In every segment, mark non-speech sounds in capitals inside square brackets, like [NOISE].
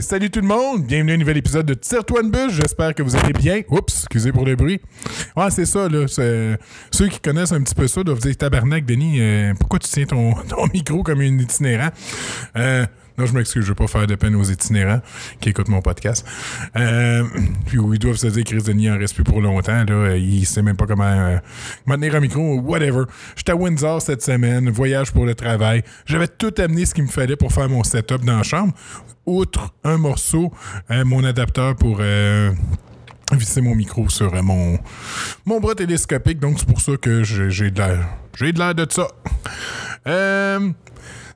salut tout le monde! Bienvenue à un nouvel épisode de Tire-toi une bûche. J'espère que vous allez bien. Oups, excusez pour le bruit. Ouais, c'est ça, là. Euh, ceux qui connaissent un petit peu ça doivent dire Tabarnak, Denis, euh, pourquoi tu tiens [LAUGHS] ton, micro comme un itinérant? Euh, je m'excuse, je ne vais pas faire de peine aux itinérants qui écoutent mon podcast. Euh, puis où ils doivent se dire, Chris Denis en reste plus pour longtemps. il ne sait même pas comment, euh, maintenir un micro, whatever. J'étais à Windsor cette semaine, voyage pour le travail. J'avais tout amené ce qu'il me fallait pour faire mon setup dans la chambre, outre un morceau, euh, mon adapteur pour visser mon micro sur mon, mon bras télescopique. Donc, c'est pour ça que j'ai J'ai de l'air de ça. Euh,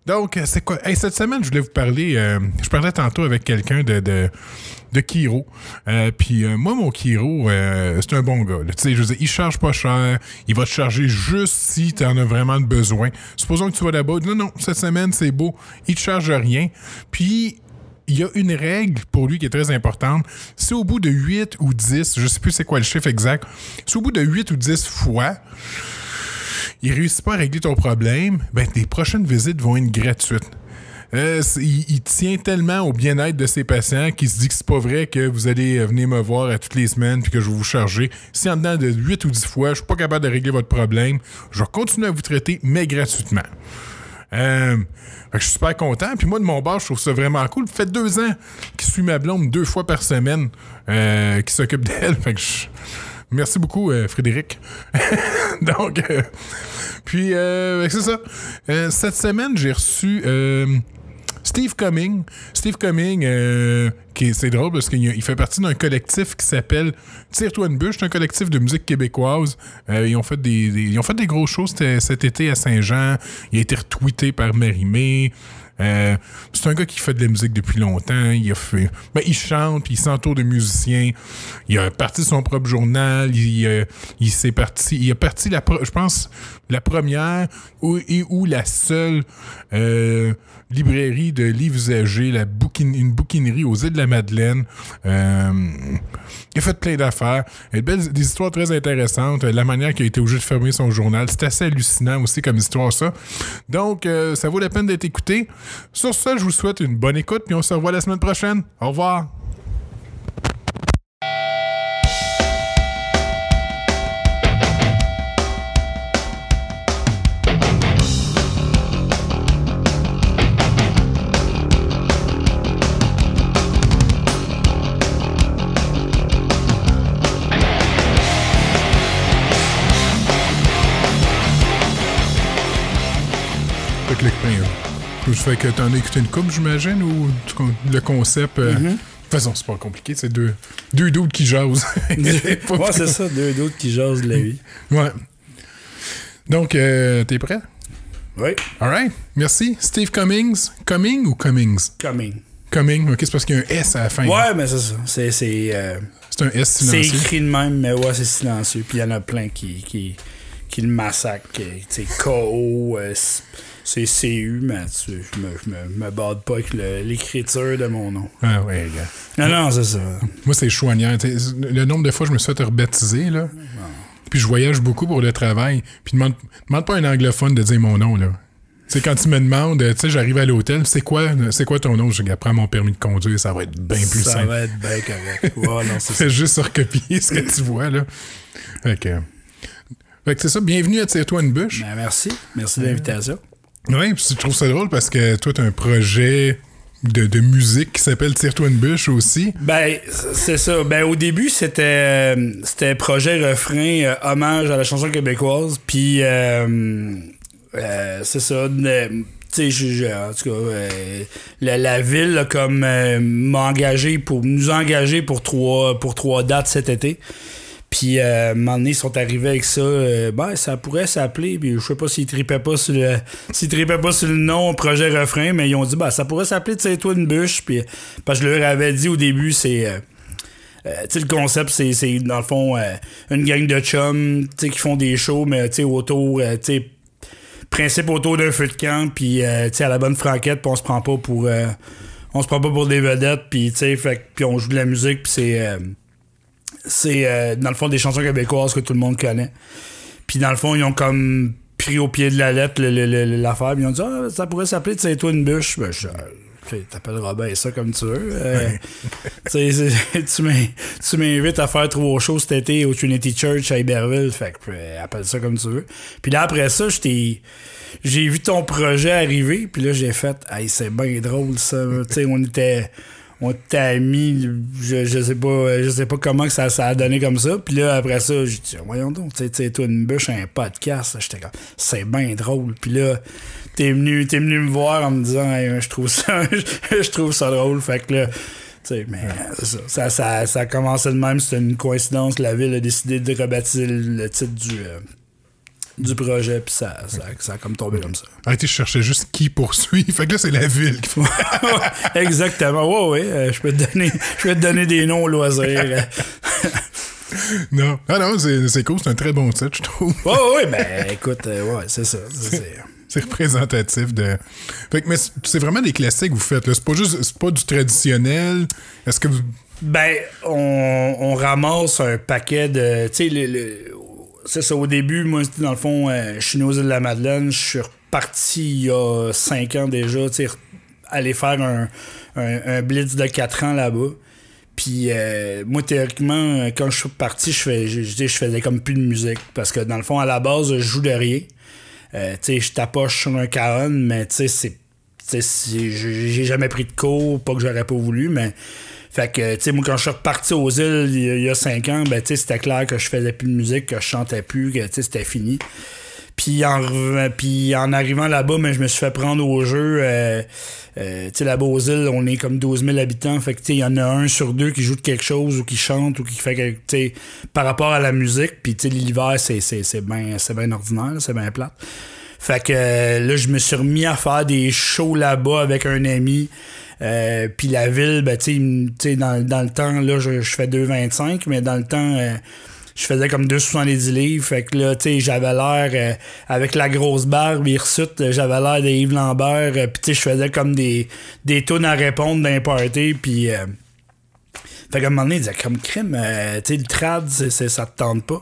donc, euh, c'est quoi? cette semaine, je voulais vous parler. Euh, je parlais tantôt avec quelqu'un de, de, Kiro. Euh, puis, moi, mon Kiro, c'est un bon gars. Tu sais, je veux dire, il charge pas cher. Il va te charger juste si tu en as vraiment besoin. Supposons que tu vas là-bas. Non, non, cette semaine, c'est beau. Il te charge rien. Puis, il y a une règle pour lui qui est très importante. C'est au bout de 8 ou 10, je sais plus c'est quoi le chiffre exact, c'est au bout de 8 ou 10 fois, il réussit pas à régler ton problème, ben, tes prochaines visites vont être gratuites. Euh, il, tient tellement au bien-être de ses patients qu'il se dit que c'est pas vrai que vous allez euh, venir me voir à toutes les semaines puis que je vais vous charger. Si en dedans de 8 ou 10 fois, je suis pas capable de régler votre problème, je vais continuer à vous traiter, mais gratuitement. Euh, je suis super content. Puis moi, de mon bord, je trouve ça vraiment cool. Ça fait deux ans qu'il suit ma blonde deux fois par semaine, euh, qu'il qui s'occupe d'elle. Fait que je Merci beaucoup, euh, Frédéric. [LAUGHS] Donc, euh, puis, euh, ben, c'est ça. cette semaine, j'ai reçu Steve Cumming. Steve Cumming, qui c'est drôle parce qu'il fait partie d'un collectif qui s'appelle Tire-toi une bûche. un collectif de musique québécoise. ils, ont fait des, ils ont fait des gros shows cet été à Saint-Jean. Il a été retweeté par Marie-Mé. Euh, c'est un gars qui fait de la musique depuis longtemps. Il a fait, ben, il chante, il s'entoure de musiciens. Il a parti son propre journal. Il, euh, il s'est parti, il a parti la, je pense, la première et ou la seule euh, librairie de livres usagés, la une bouquinerie aux îles de la Madeleine. Euh, il a fait plein d'affaires. Des histoires très intéressantes. La manière qu'il a été obligé de fermer son journal. C'est assez hallucinant aussi comme histoire, ça. Donc, euh, ça vaut la peine d'être écouté. Sur ce, je vous souhaite une bonne écoute, puis on se revoit la semaine prochaine. Au revoir. fait que t'en as écouté une coupe, j'imagine, ou le concept. De toute façon, c'est pas compliqué, c'est deux, deux doutes qui jasent. [LAUGHS] [LAUGHS] ouais, c'est ça, deux doutes qui jasent de la vie. Ouais. Donc, euh, t'es prêt? Oui. right. merci. Steve Cummings. Cumming ou Cummings? Cumming. Cumming, ok, c'est parce qu'il y a un S à la fin. Ouais, mais c'est ça. C'est, c'est, euh, un S silencieux. C'est écrit de même, mais ouais, c'est silencieux. Puis il y en a plein qui, qui, qui le massacrent. Tu sais, KO, c'est CU, mais je me, me, bade pas avec l'écriture de mon nom. Ah oui, Non, non, c'est ça. Moi, c'est choignant. Le nombre de fois que je me suis fait rebaptiser, là. Ah. Puis je voyage beaucoup pour le travail. Puis demande, demande pas un anglophone de dire mon nom, là. C'est quand tu me demandes, tu sais, j'arrive à l'hôtel, c'est quoi, quoi ton nom? Je prends mon permis de conduire, ça va être bien plus simple. Ça va être bien correct. [LAUGHS] Oh, c'est juste recopier ce que tu vois, là. Ok. c'est ça. Bienvenue à Tire-toi une bûche. Ben, merci. Merci de l'invitation. Oui, puis je trouve ça drôle parce que toi, t'as un projet de, musique qui s'appelle Tire-toi une bûche aussi. Ben, c'est ça. Ben, au début, c'était euh, c'était projet refrain, euh, hommage à la chanson québécoise. Puis, euh, euh c'est ça. tu sais, en tout cas, la, ville comme m'a engagé pour nous engager pour trois, pour trois dates cet été. Puis, euh, à un moment donné, ils sont arrivés avec ça. Euh, ben, ça pourrait s'appeler. Puis, je sais pas s'ils tripaient pas sur le, s'ils pas sur le nom projet refrain, mais ils ont dit, ben, ça pourrait s'appeler, tu sais, toi, une bûche. Puis, parce que je leur avais dit au début, c'est. Euh, tu le concept, c'est, C'est, dans le fond une gang de chums qui font des shows, mais autour, sais principe autour d'un feu de camp, puis sais à la bonne franquette, puis on se prend pas pour. on se prend pas pour des vedettes, puis, fait, puis on joue de la musique, puis c'est c'est euh, dans le fond des chansons québécoises que tout le monde connaît. Puis dans le fond, ils ont comme pris au pied de la lettre l'affaire. Ils ont dit ah, ça pourrait s'appeler sais toi une bûche. Ben, je, t'appelles Robin ça comme tu veux. Euh, [LAUGHS] tu m'invites à faire trop shows cet été au Trinity Church à Iberville. Fait que euh, appelle ça comme tu veux. Puis là, après ça, j'étais. J'ai vu ton projet arriver, puis là j'ai fait, hey, c'est bien drôle ça. sais on était, moi, mis, je, sais pas, euh, je sais pas comment que ça, ça a donné comme ça. Puis là, après ça, j'ai dit, voyons donc, tu sais, toi, une bûche, un podcast. J'étais comme, c'est bien drôle. Puis là, t'es venu, t'es venu me voir en me disant, je trouve ça, [LAUGHS] je trouve ça drôle. Fait que là, sais, mais ça, ça, ça, a commencé de même, c'était une coïncidence. La ville a décidé de rebâtir le titre du, euh, du projet, puis ça, ça, a comme tombé comme ça. Arrêtez, ah, je cherchais juste qui poursuit. [LAUGHS] Fait que là, c'est la ville faut... Exactement. Ouais, ouais. Euh, je peux te donner, te donner des noms au loisir. [LAUGHS] non. Ah non, c'est cool. C'est un très bon titre, je trouve. Ouais, oui, ouais, ben écoute, euh, ouais, c'est ça. Euh, c'est représentatif de. Fait que, mais c'est vraiment des classiques que vous faites. C'est pas juste, c'est pas du traditionnel. Est-ce que vous. Ben, on, ramasse un paquet de. Tu sais, le c'est ça, au début, moi, dans le fond, euh, je suis né aux îles de la Madeleine, je suis reparti il y a 5 ans déjà, tu aller faire un, un, blitz de 4 ans là-bas. Puis euh, moi, théoriquement, quand je suis parti, je, fais, je, faisais comme plus de musique. Parce que dans le fond, à la base, je joue de rien. Euh, tu sais, je tapoche sur un caron, mais tu sais, c'est j'ai jamais pris de cours, pas que j'aurais pas voulu, mais fait que, tu sais, moi, quand je suis reparti aux îles il y a 5 ans, ben, tu sais, c'était clair que je faisais plus de musique, que je chantais plus, que, tu sais, c'était fini. Puis en, puis en arrivant là-bas, ben, je me suis fait prendre au jeu. Euh, euh, tu sais, là-bas aux îles, on est comme 12 000 habitants. Fait que, tu sais, il y en a un sur deux qui joue de quelque chose ou qui chante ou qui fait quelque sais, par rapport à la musique. Puis, tu sais, l'hiver, c'est bien ben ordinaire, c'est bien plate. Fait que euh, là, je me suis remis à faire des shows là-bas avec un ami. Pis euh, puis la ville, ben, tu sais, dans, le temps, là, je, fais 2,25, mais dans le temps, euh, je faisais comme 270 livres. Fait que là, tu sais, j'avais l'air, euh, avec la grosse barbe hirsute, j'avais l'air d'Yves Lambert. puis tu sais, je faisais comme des, des tonnes à répondre d'un party. Puis. fait qu'à un moment donné, il disait, comme crime, tu sais, le trad, ça te tente pas.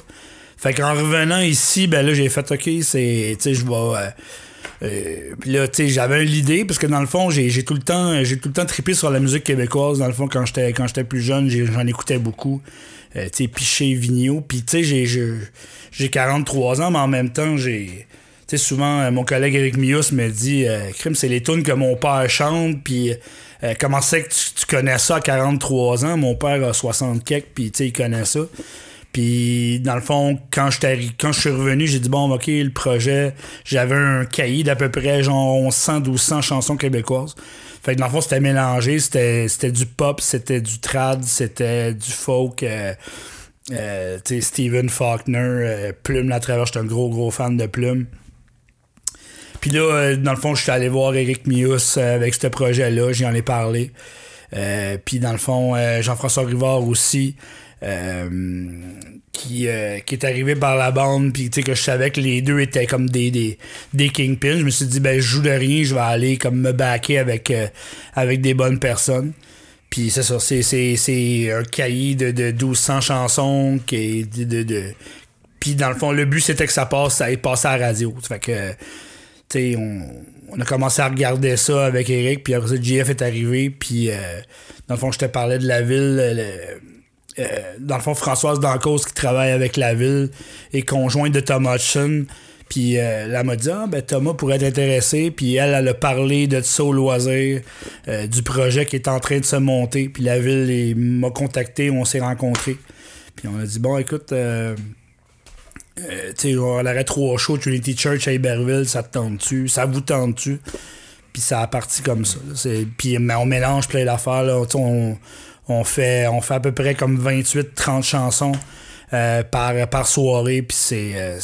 Fait qu'en revenant ici, ben là, j'ai fait, OK, c'est, tu sais, je vais euh, puis là, tu sais, j'avais l'idée, parce que dans le fond, j'ai tout le temps j'ai tout le temps trippé sur la musique québécoise. Dans le fond, quand j'étais quand j'étais plus jeune, j'en écoutais beaucoup. Euh, tu sais, Piché, vigno Puis tu sais, j'ai 43 ans, mais en même temps, j'ai... Tu sais, souvent, euh, mon collègue Eric Mius me dit Crime, c'est les tunes que mon père chante, puis comment c'est que tu, connais ça à 43 ans Mon père a 60 quelques, puis tu sais, il connaît ça. Puis, dans le fond, quand je, quand suis revenu, j'ai dit, bon, OK, le projet, j'avais un cahier d'à peu près genre 100 1200 chansons québécoises. Fait que dans le fond, c'était mélangé, c'était du pop, c'était du trad, c'était du folk. Euh, euh tu sais, Steven Faulkner, euh, Plume la travers j'étais un gros, gros fan de Plume. Puis là, euh, dans le fond, je suis allé voir Eric Mius avec ce projet-là, j'y en ai parlé. Euh, puis dans le fond, Jean-François Rivard aussi, euh, qui, euh, qui est arrivé par la bande puis tu sais que je savais que les deux étaient comme des des, des kingpins je me suis dit ben je joue de rien je vais aller comme me baquer avec euh, avec des bonnes personnes puis c'est ça c'est c'est un cahier de, de 1200 chansons qui est de, de, puis dans le fond le but c'était que ça passe ça ait passé à la radio fait que tu sais on, on a commencé à regarder ça avec Eric puis après ça JF est arrivé puis dans le fond je te parlais de la ville euh, dans le fond, Françoise Dancos, qui travaille avec la ville et conjointe de Thomas Hudson. Puis la euh, elle m'a dit ah, ben, Thomas pourrait être intéressé. Puis elle, elle a parlé de ça au loisir, euh, du projet qui est en train de se monter. Puis la ville m'a contacté, on s'est rencontrés. Puis on a dit Bon, écoute, euh, tu on aurait tu Trinity Church à Iberville, ça te tente-tu Ça vous tente-tu Puis ça a parti comme ça. Puis on mélange plein d'affaires. On, on fait, on fait à peu près comme 28-30 chansons euh, par, par soirée. Puis c'est, euh,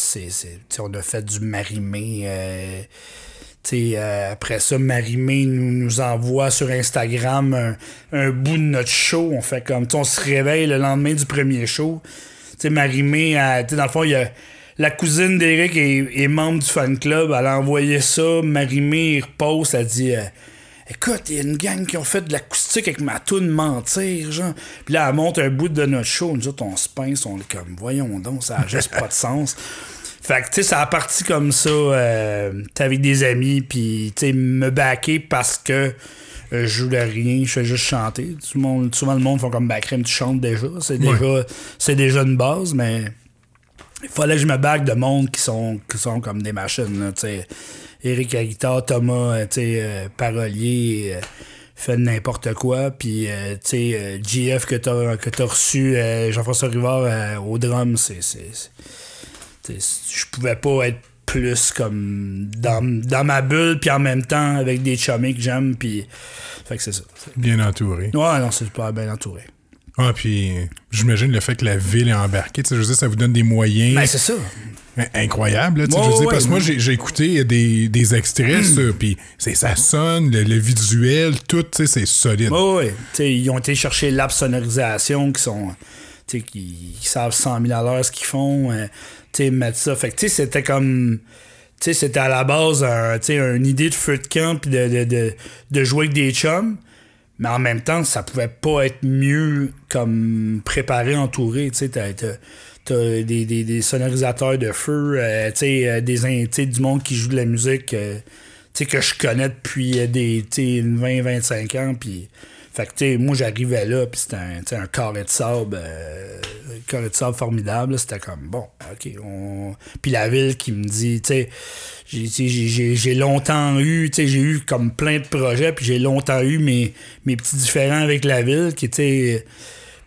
on a fait du marimé. Euh, après ça, Marimé nous, nous envoie sur Instagram un, bout de notre show. On fait comme, on se réveille le lendemain du premier show. Marimé, dans le fond, la cousine d'Eric est, membre du fan club. Elle a envoyé ça. Marimé, il repose. Elle dit. Écoute, il y a une gang qui ont fait de l'acoustique avec ma toune mentir, genre. Puis là, elle monte un bout de notre show. Nous on se pince, on est comme, voyons donc, ça a juste pas de sens. Fait que, tu sais, ça a parti comme ça. tu euh, t'es avec des amis, puis, tu sais, me baquer parce que je je de rien, je fais juste chanter. Tout le monde, souvent, le monde font comme, bah, crème, tu chantes déjà. C'est déjà, c'est déjà une base, mais il fallait que je me baque de monde qui sont, qui sont comme des machines, tu sais. Éric Aguitar, Thomas, euh, t'sais, euh, Parolier euh, fait n'importe quoi. Puis, tu que t'as reçu, Jean-François Rivard au drum, c'est. Je pouvais pas être plus comme dans, ma bulle, puis en même temps avec des chummies que j'aime. Puis, fait que c'est ça. Bien entouré. Ouais, non, c'est pas bien entouré. Ah, puis j'imagine le fait que la ville est embarquée, tu sais, je ça vous donne des moyens. Ben, c'est ça. Incroyable, là, sais parce que moi, j'ai écouté des, des extraits, mmh. puis ça sonne, le, visuel, tout, c'est solide. Oui, sais Ils ont été chercher l'app sonorisation qui sont. sais qui, savent 100 000 à l'heure ce qu'ils font, euh, tu sais mettre ça. Fait que c'était comme. tu sais C'était à la base un, une idée de feu de camp, pis de, de, de jouer avec des chums. Mais en même temps, ça pouvait pas être mieux comme préparé, entouré. Tu sais, t'as, des, des, des, sonorisateurs de feu, euh, tu sais, euh, des, du monde qui joue de la musique euh, que je connais depuis euh, des 20-25 ans. Puis fait que, moi, j'arrivais là, puis c'était un, un, carré de sable, euh, de sable formidable. C'était comme, bon, OK. On... Puis la ville qui me dit, tu sais, j'ai longtemps eu, tu j'ai eu comme plein de projets, puis j'ai longtemps eu mes, mes petits différends avec la ville qui était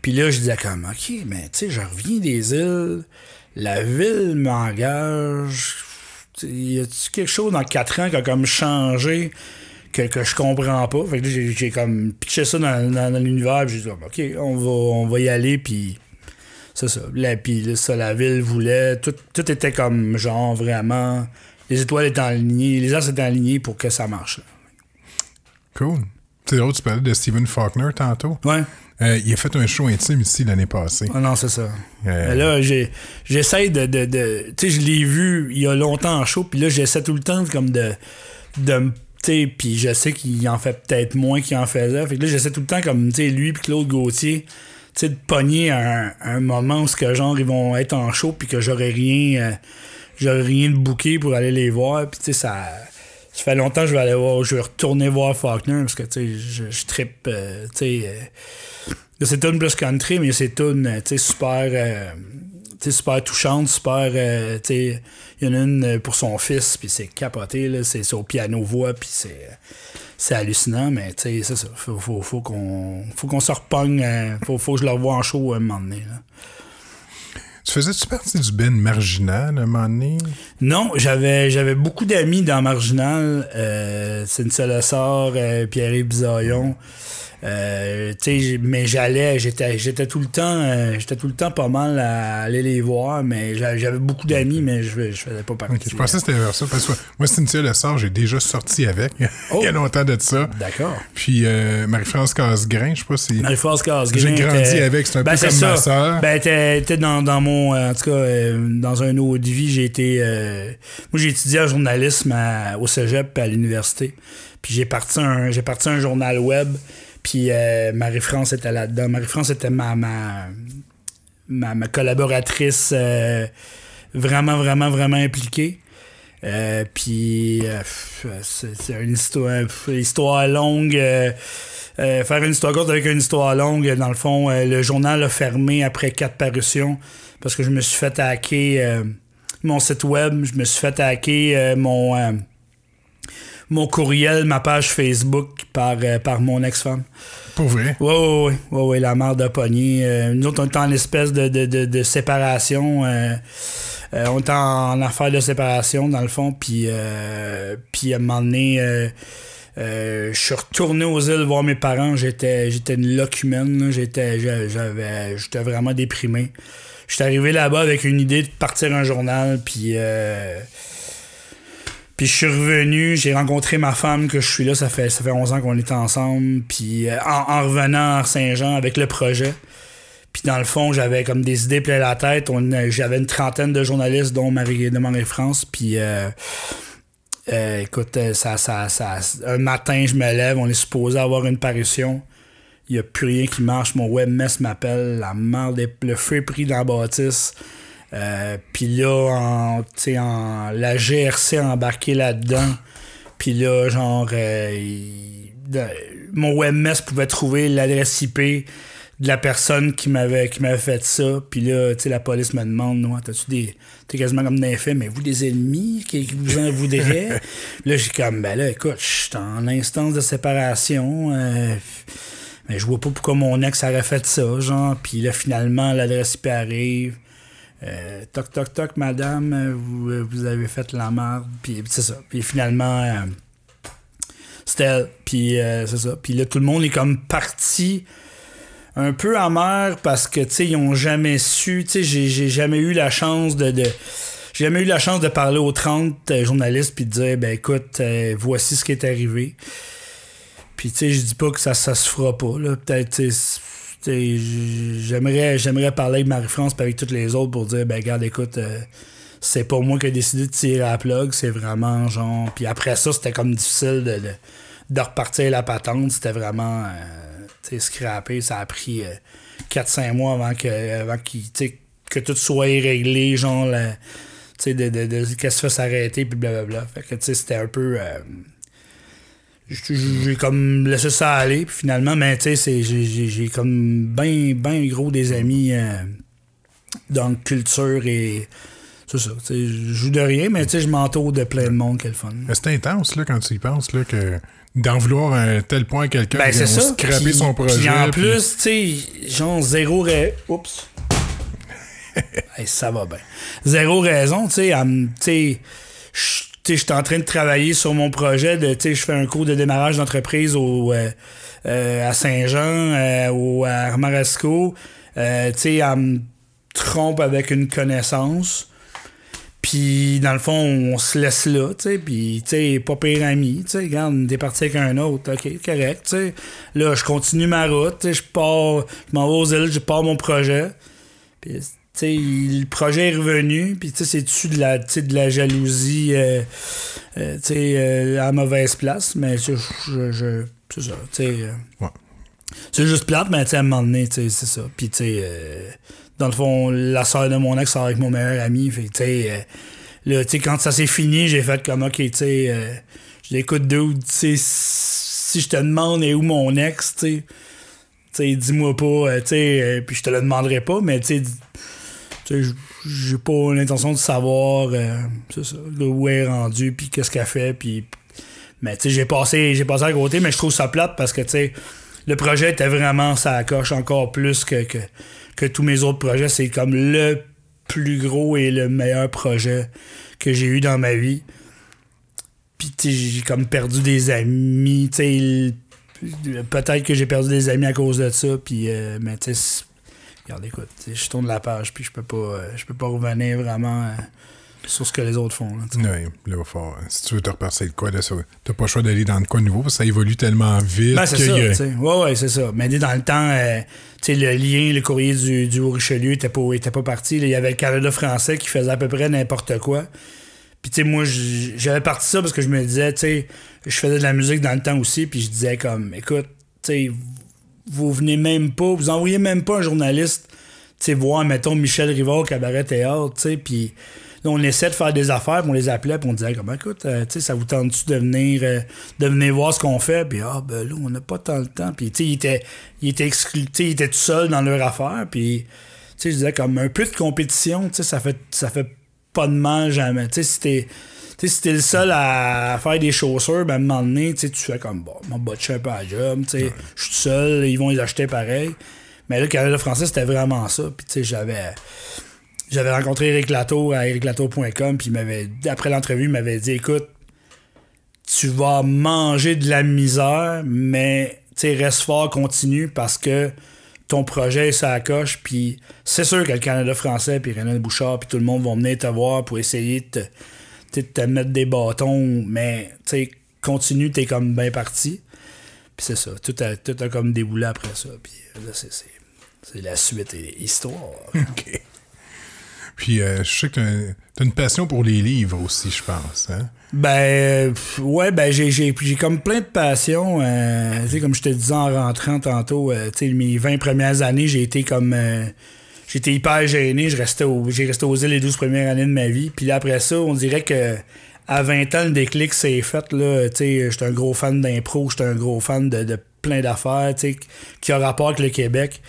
Puis là, je disais comme, OK, mais tu je reviens des îles, la ville m'engage. Y a-tu quelque chose dans quatre ans qui a comme changé? que, je comprends pas. Fait j'ai comme pitché ça dans, dans, l'univers, j'ai dit, ah, ben, OK, on va, on va y aller, puis c'est ça. Là, puis ça, la ville voulait, tout, tout, était comme, genre, vraiment, les étoiles étaient alignées, les arts étaient alignés pour que ça marche. Cool. C'est drôle, tu parlais de Stephen Faulkner tantôt. Ouais. Euh, il a fait un show intime ici l'année passée. Ah non, c'est ça. Euh, là, j'essaie de. de, tu sais, je l'ai vu il y a longtemps en show, puis là, j'essaie tout le temps comme de, de me puis je sais qu'il en fait peut-être moins qu'il en faisait. Fait que là, j'essaie tout le temps, comme, tu lui puis Claude Gauthier, tu de pogner un, un moment où ce que, genre, ils vont être en show puis que j'aurais rien, euh, j'aurais rien de bouqué pour aller les voir. Puis, tu ça, ça fait longtemps que je vais aller voir, je vais retourner voir Faulkner parce que, tu je, je trippe, euh, tu sais, c'est euh, une plus country, mais c'est une, tu sais, super super touchante, super. Euh, il y en a une euh, pour son fils, puis c'est capoté, c'est au piano-voix, puis c'est. Euh, c'est hallucinant, mais tu sais, c'est ça. Faut, faut, faut qu'on se repogne. Euh, faut, faut, que je le revoie en show à un moment donné. Tu faisais-tu partie du Ben Marginal à un moment donné? Non, j'avais, j'avais beaucoup d'amis dans Marginal. Euh, Cynthia seule Pierre-Yves Bizaillon. Euh, mais j'allais, j'étais, j'étais tout le temps, euh, j'étais tout le temps pas mal à aller les voir, mais j'avais beaucoup d'amis, mais je, faisais pas partie. je pensais que c'était vers ça, parce que moi, Cynthia Lessard, j'ai déjà sorti avec, [LAUGHS] il y a oh! longtemps de ça. D'accord. Puis euh, Marie-France Casgrain, je sais pas si... Marie-France J'ai grandi avec, c'est un ben, peu comme ma sœur. Ben, t'es, dans, dans mon... Euh, en tout cas, dans un autre vie, j'ai été... moi, j'ai étudié en journalisme au cégep à l'université. Puis j'ai parti j'ai parti un journal web puis euh, Marie-France était là-dedans. Marie-France était ma, ma, ma, ma collaboratrice euh, vraiment, vraiment, vraiment impliquée. Euh, puis euh, c'est une histoire, euh, histoire longue. faire une histoire courte avec une histoire longue, dans le fond, le journal a fermé après quatre parutions parce que je me suis fait hacker mon site web, je me suis fait hacker mon mon courriel, ma page Facebook par, euh, par mon ex-femme. Pour vrai? Oui, oui, oui, ouais, la mère de Pogny. Euh, nous autres, on est en espèce de, de, de, séparation. Euh, euh, on est en, affaire de séparation, dans le fond. Puis, puis à un moment donné, je suis retourné aux îles voir mes parents. J'étais, j'étais une locumène. J'étais, j'avais, j'étais vraiment déprimé. J'étais arrivé là-bas avec une idée de partir un journal. Puis puis je suis revenu, j'ai rencontré ma femme que je suis là, ça fait, ça fait 11 ans qu'on est ensemble. Puis euh, en, revenant à Saint-Jean avec le projet, puis dans le fond, j'avais comme des idées plein la tête. J'avais une trentaine de journalistes, dont Marie de Marie-France. Puis euh, euh, écoute, ça, ça, ça, un matin, je me lève, on est supposé avoir une parution. Il n'y a plus rien qui marche. Mon webmess m'appelle, la merde, le feu pris dans la bâtisse pis euh, puis là, en, en, la GRC a embarqué là-dedans. Puis là, genre, euh, mon WebMS pouvait trouver l'adresse IP de la personne qui m'avait qui m'avait fait ça. Puis là, tu sais, la police me demande, t'as-tu des. T'es quasiment comme des fait, mais vous des ennemis qui vous en là, j'ai comme, ben là, écoute, je suis en instance de séparation. Euh, mais je vois pas pourquoi mon ex aurait fait ça, genre. Puis là, finalement, l'adresse IP arrive. Euh, toc toc toc madame euh, vous, euh, vous avez fait la merde puis c'est ça puis finalement euh, puis c'est ça puis là tout le monde est comme parti un peu amer parce que tu sais ils ont jamais su tu sais j'ai jamais eu la chance de, jamais eu la chance de parler aux 30 journalistes puis de dire ben écoute voici ce qui est arrivé puis tu sais je dis pas que ça ça se fera pas là peut-être j'aimerais j'aimerais parler avec Marie-France et avec toutes les autres pour dire ben regarde écoute euh, c'est pas moi qui ai décidé de tirer la plug c'est vraiment genre puis après ça c'était comme difficile de, de, repartir la patente c'était vraiment euh, scrappé ça a pris 4-5 euh, mois avant que avant que tout soit réglé genre la, de, de, de, qu'elle se fasse arrêter puis blablabla fait que tu c'était un peu euh, j'ai comme laissé ça aller. Puis finalement, mais ben, tu sais, j'ai comme bien ben gros des amis euh, dans culture et. C'est ça. Je joue de rien, mais tu sais je m'entoure de plein de monde, quel fun. C'est intense là, quand tu y penses là, que d'en vouloir à un tel point quelqu'un ben, scraper son projet. en plus, tu sais, genre zéro raison. Oups. [LAUGHS] ça va bien. Zéro raison, tu sais, je suis en train de travailler sur mon projet de je fais un cours de démarrage d'entreprise au euh, euh, à Saint-Jean euh, ou à Armarasco euh, elle me trompe avec une connaissance puis dans le fond on se laisse là tu sais puis tu sais pas pire ami tu sais regarde on est parti avec un autre OK correct tu là je continue ma route je pars je m'en vais aux îles je pars mon projet puis T'sais, le projet est revenu, puis c'est-tu de la, de la jalousie tu euh, à mauvaise place, mais je, je, je c'est ça. Ouais. C'est juste plate, mais à un moment donné, c'est ça. Puis, dans le fond, la soeur de mon ex sort avec mon meilleur ami, fait t'sais, là, t'sais, quand ça s'est fini, j'ai fait comme, ok, tu sais, je l'écoute t'sais, si je te demande est où mon ex, tu sais, dis-moi pas, tu sais, puis je te le demanderai pas, mais tu tu sais, j'ai pas l'intention de savoir euh, où est rendu puis qu'est-ce qu'elle fait, puis... Mais tu sais, j'ai passé, j'ai passé à côté, mais je trouve ça plate parce que, tu sais, le projet était vraiment ça accroche encore plus que, que, tous mes autres projets. C'est comme le plus gros et le meilleur projet que j'ai eu dans ma vie. Puis j'ai comme perdu des amis, peut-être que j'ai perdu des amis à cause de ça, puis euh, mais tu sais regarde, écoute, je tourne la page, puis je peux pas, euh, je peux pas revenir vraiment euh, sur ce que les autres font. Là, oui, là, falloir... Euh, si tu veux te repasser de quoi, t'as pas le choix d'aller dans de quoi nouveau parce que ça évolue tellement vite. Ben, c'est ouais, ouais, c'est ça. Mais dans le temps, sais, le lien, le courrier du, Haut-Richelieu était pas, était pas parti. Il y avait le Canada français qui faisait à peu près n'importe quoi. Puis, tu sais, moi, j'avais parti ça parce que je me disais, tu sais, je faisais de la musique dans le temps aussi, puis je disais comme, écoute, tu sais, vous venez même pas, vous envoyez même pas un journaliste, tu voir, mettons, Michel Rivard, Cabaret Théâtre, tu sais, puis on essaie de faire des affaires, on les appelait, puis on disait, comme, écoute, euh, tu sais, ça vous tente-tu de venir, euh, de venir voir ce qu'on fait? Puis, ah, ben là, on n'a pas tant le temps. Puis, tu sais, il était, il était tu il était tout seul dans leur affaire, puis, tu sais, je disais, comme, un peu de compétition, tu sais, ça fait, ça fait pas de mal jamais. Tu sais, si t'es sais, si t'es le seul à faire des chaussures, ben, à un moment donné, tu fais comme, bon, mon suis un peu à la job, je suis seul, ils vont les acheter pareil. Mais là, Canada français, c'était vraiment ça. Puis, j'avais. J'avais rencontré Eric Lato à ericlato.com, puis il m'avait, après l'entrevue, il m'avait dit Écoute, tu vas manger de la misère, mais reste fort, continue parce que ton projet ça accroche, Puis c'est sûr que le Canada français, puis René Bouchard, puis tout le monde vont venir te voir pour essayer de te tu te mettre des bâtons, mais tu continue, t'es comme bien parti. Puis c'est ça, tout a, tout a comme déboulé après ça. Puis euh, là, c'est, la suite et l'histoire. [LAUGHS] Puis euh, je sais que t'as, as une passion pour les livres aussi, je pense. Hein? Ben, ouais, ben j'ai, j'ai, comme plein de passions. Euh, tu sais, comme je te disais en rentrant tantôt, tu sais, mes 20 premières années, j'ai été comme j'étais hyper gêné. Je restais j'ai resté aux îles les 12 premières années de ma vie. Puis là, après ça, on dirait que à 20 ans, le déclic s'est fait. Là, j'étais un gros fan d'impro, j'étais un gros fan de, plein d'affaires qui a rapport avec le Québec.